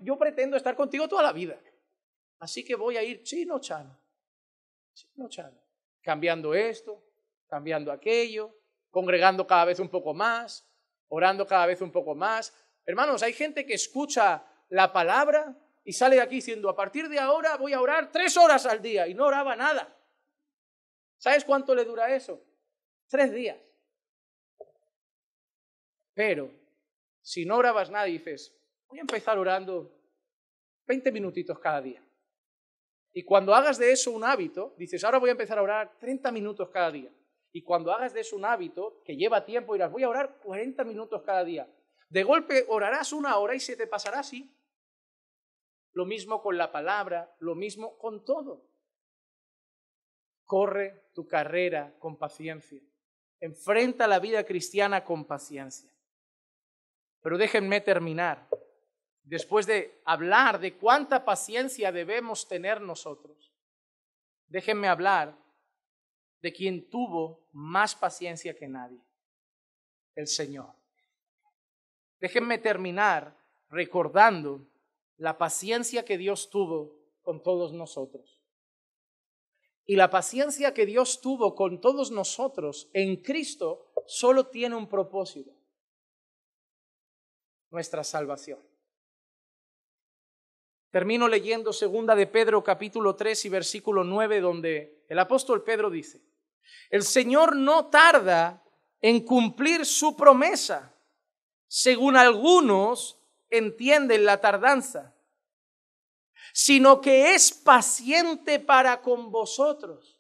yo, pretendo estar contigo toda la vida. Así que voy a ir chino chano, chino chano, cambiando esto, cambiando aquello, congregando cada vez un poco más, orando cada vez un poco más. Hermanos, hay gente que escucha la palabra y sale de aquí diciendo, a partir de ahora voy a orar tres horas al día y no oraba nada. ¿Sabes cuánto le dura eso? Tres días. Pero si no orabas nada y dices, voy a empezar orando 20 minutitos cada día. Y cuando hagas de eso un hábito, dices, ahora voy a empezar a orar 30 minutos cada día. Y cuando hagas de eso un hábito, que lleva tiempo, dirás, voy a orar 40 minutos cada día. De golpe orarás una hora y se te pasará así. Lo mismo con la palabra, lo mismo con todo. Corre tu carrera con paciencia enfrenta la vida cristiana con paciencia. Pero déjenme terminar, después de hablar de cuánta paciencia debemos tener nosotros, déjenme hablar de quien tuvo más paciencia que nadie, el Señor. Déjenme terminar recordando la paciencia que Dios tuvo con todos nosotros y la paciencia que Dios tuvo con todos nosotros en Cristo solo tiene un propósito, nuestra salvación. Termino leyendo segunda de Pedro capítulo 3 y versículo 9 donde el apóstol Pedro dice, el Señor no tarda en cumplir su promesa, según algunos entienden la tardanza sino que es paciente para con vosotros,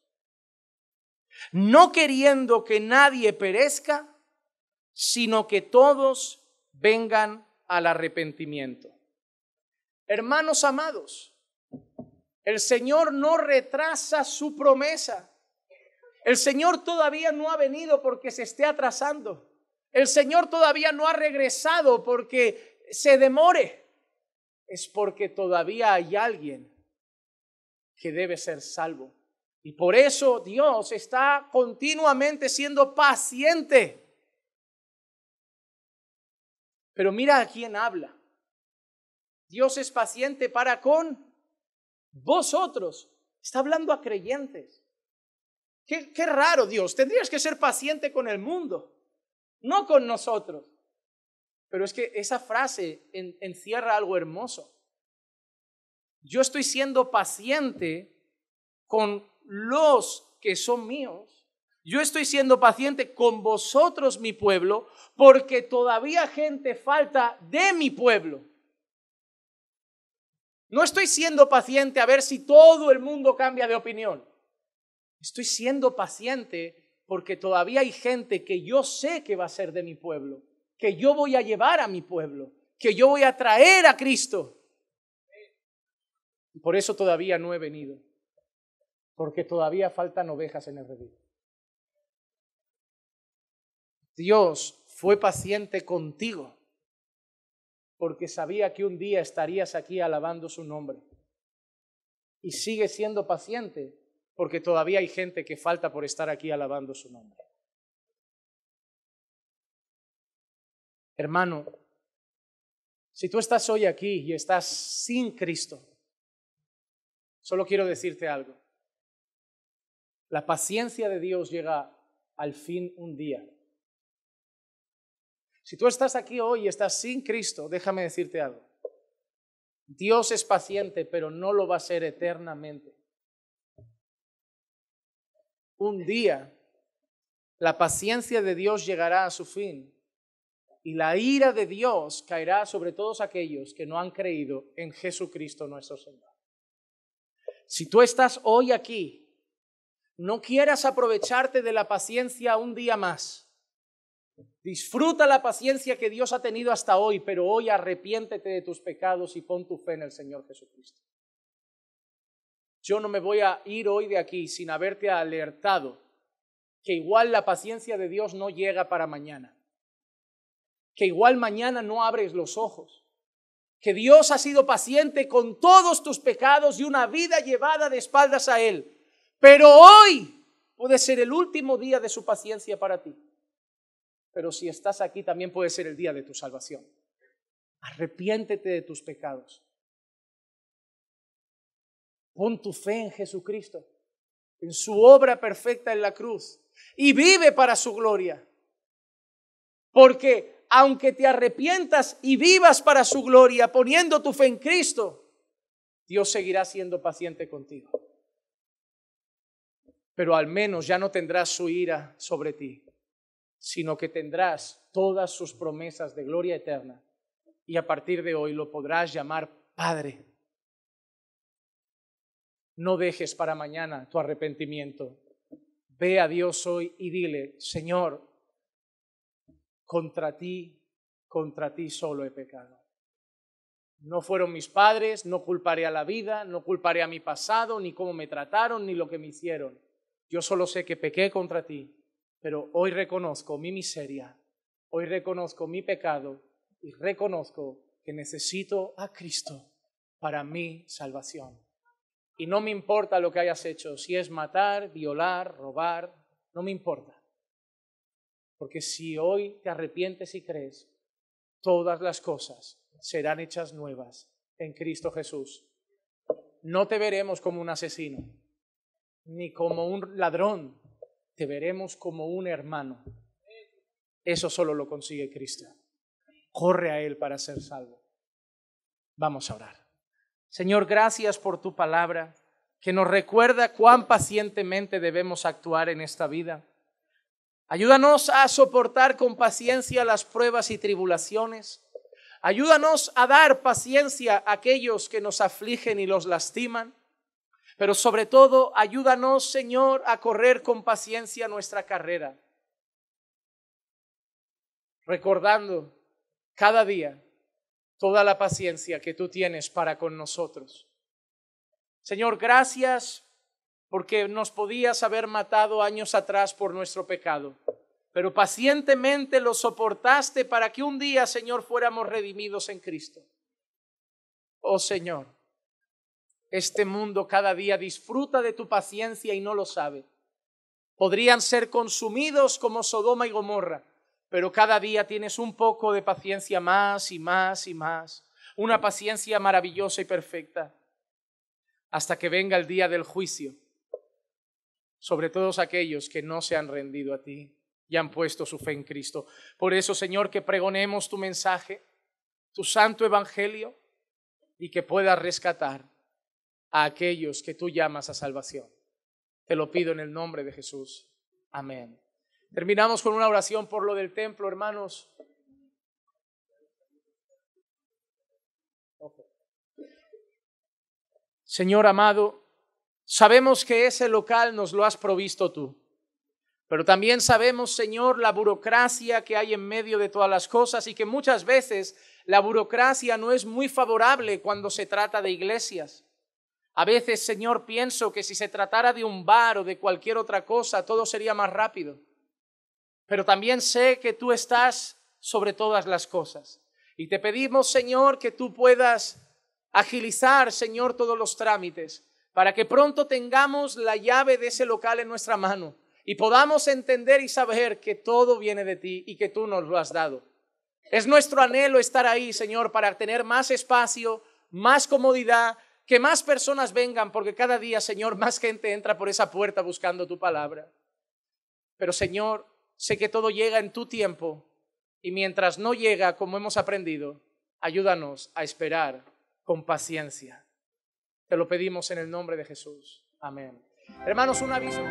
no queriendo que nadie perezca, sino que todos vengan al arrepentimiento. Hermanos amados, el Señor no retrasa su promesa. El Señor todavía no ha venido porque se esté atrasando. El Señor todavía no ha regresado porque se demore es porque todavía hay alguien que debe ser salvo. Y por eso Dios está continuamente siendo paciente. Pero mira a quién habla. Dios es paciente para con vosotros. Está hablando a creyentes. Qué, qué raro Dios. Tendrías que ser paciente con el mundo, no con nosotros. Pero es que esa frase encierra algo hermoso. Yo estoy siendo paciente con los que son míos. Yo estoy siendo paciente con vosotros, mi pueblo, porque todavía gente falta de mi pueblo. No estoy siendo paciente a ver si todo el mundo cambia de opinión. Estoy siendo paciente porque todavía hay gente que yo sé que va a ser de mi pueblo que yo voy a llevar a mi pueblo, que yo voy a traer a Cristo. Y Por eso todavía no he venido, porque todavía faltan ovejas en el redil. Dios fue paciente contigo, porque sabía que un día estarías aquí alabando su nombre. Y sigue siendo paciente, porque todavía hay gente que falta por estar aquí alabando su nombre. Hermano, si tú estás hoy aquí y estás sin Cristo, solo quiero decirte algo. La paciencia de Dios llega al fin un día. Si tú estás aquí hoy y estás sin Cristo, déjame decirte algo. Dios es paciente, pero no lo va a ser eternamente. Un día, la paciencia de Dios llegará a su fin y la ira de Dios caerá sobre todos aquellos que no han creído en Jesucristo nuestro Señor. Si tú estás hoy aquí, no quieras aprovecharte de la paciencia un día más. Disfruta la paciencia que Dios ha tenido hasta hoy, pero hoy arrepiéntete de tus pecados y pon tu fe en el Señor Jesucristo. Yo no me voy a ir hoy de aquí sin haberte alertado que igual la paciencia de Dios no llega para mañana que igual mañana no abres los ojos, que Dios ha sido paciente con todos tus pecados y una vida llevada de espaldas a Él, pero hoy puede ser el último día de su paciencia para ti. Pero si estás aquí también puede ser el día de tu salvación. Arrepiéntete de tus pecados. Pon tu fe en Jesucristo, en su obra perfecta en la cruz, y vive para su gloria. Porque aunque te arrepientas y vivas para su gloria, poniendo tu fe en Cristo, Dios seguirá siendo paciente contigo. Pero al menos ya no tendrás su ira sobre ti, sino que tendrás todas sus promesas de gloria eterna. Y a partir de hoy lo podrás llamar Padre. No dejes para mañana tu arrepentimiento. Ve a Dios hoy y dile, Señor, contra ti, contra ti solo he pecado. No fueron mis padres, no culparé a la vida, no culparé a mi pasado, ni cómo me trataron, ni lo que me hicieron. Yo solo sé que pequé contra ti, pero hoy reconozco mi miseria, hoy reconozco mi pecado y reconozco que necesito a Cristo para mi salvación. Y no me importa lo que hayas hecho, si es matar, violar, robar, no me importa. Porque si hoy te arrepientes y crees, todas las cosas serán hechas nuevas en Cristo Jesús. No te veremos como un asesino, ni como un ladrón, te veremos como un hermano. Eso solo lo consigue Cristo. Corre a Él para ser salvo. Vamos a orar. Señor, gracias por tu palabra que nos recuerda cuán pacientemente debemos actuar en esta vida Ayúdanos a soportar con paciencia las pruebas y tribulaciones. Ayúdanos a dar paciencia a aquellos que nos afligen y los lastiman. Pero sobre todo, ayúdanos, Señor, a correr con paciencia nuestra carrera. Recordando cada día toda la paciencia que tú tienes para con nosotros. Señor, gracias porque nos podías haber matado años atrás por nuestro pecado. Pero pacientemente lo soportaste para que un día, Señor, fuéramos redimidos en Cristo. Oh Señor, este mundo cada día disfruta de tu paciencia y no lo sabe. Podrían ser consumidos como Sodoma y Gomorra, pero cada día tienes un poco de paciencia más y más y más, una paciencia maravillosa y perfecta, hasta que venga el día del juicio sobre todos aquellos que no se han rendido a ti y han puesto su fe en Cristo. Por eso, Señor, que pregonemos tu mensaje, tu santo evangelio, y que puedas rescatar a aquellos que tú llamas a salvación. Te lo pido en el nombre de Jesús. Amén. Terminamos con una oración por lo del templo, hermanos. Señor amado, Sabemos que ese local nos lo has provisto tú. Pero también sabemos, Señor, la burocracia que hay en medio de todas las cosas y que muchas veces la burocracia no es muy favorable cuando se trata de iglesias. A veces, Señor, pienso que si se tratara de un bar o de cualquier otra cosa, todo sería más rápido. Pero también sé que tú estás sobre todas las cosas. Y te pedimos, Señor, que tú puedas agilizar, Señor, todos los trámites para que pronto tengamos la llave de ese local en nuestra mano y podamos entender y saber que todo viene de ti y que tú nos lo has dado. Es nuestro anhelo estar ahí, Señor, para tener más espacio, más comodidad, que más personas vengan, porque cada día, Señor, más gente entra por esa puerta buscando tu palabra. Pero, Señor, sé que todo llega en tu tiempo y mientras no llega, como hemos aprendido, ayúdanos a esperar con paciencia. Te lo pedimos en el nombre de Jesús. Amén. Hermanos, un aviso.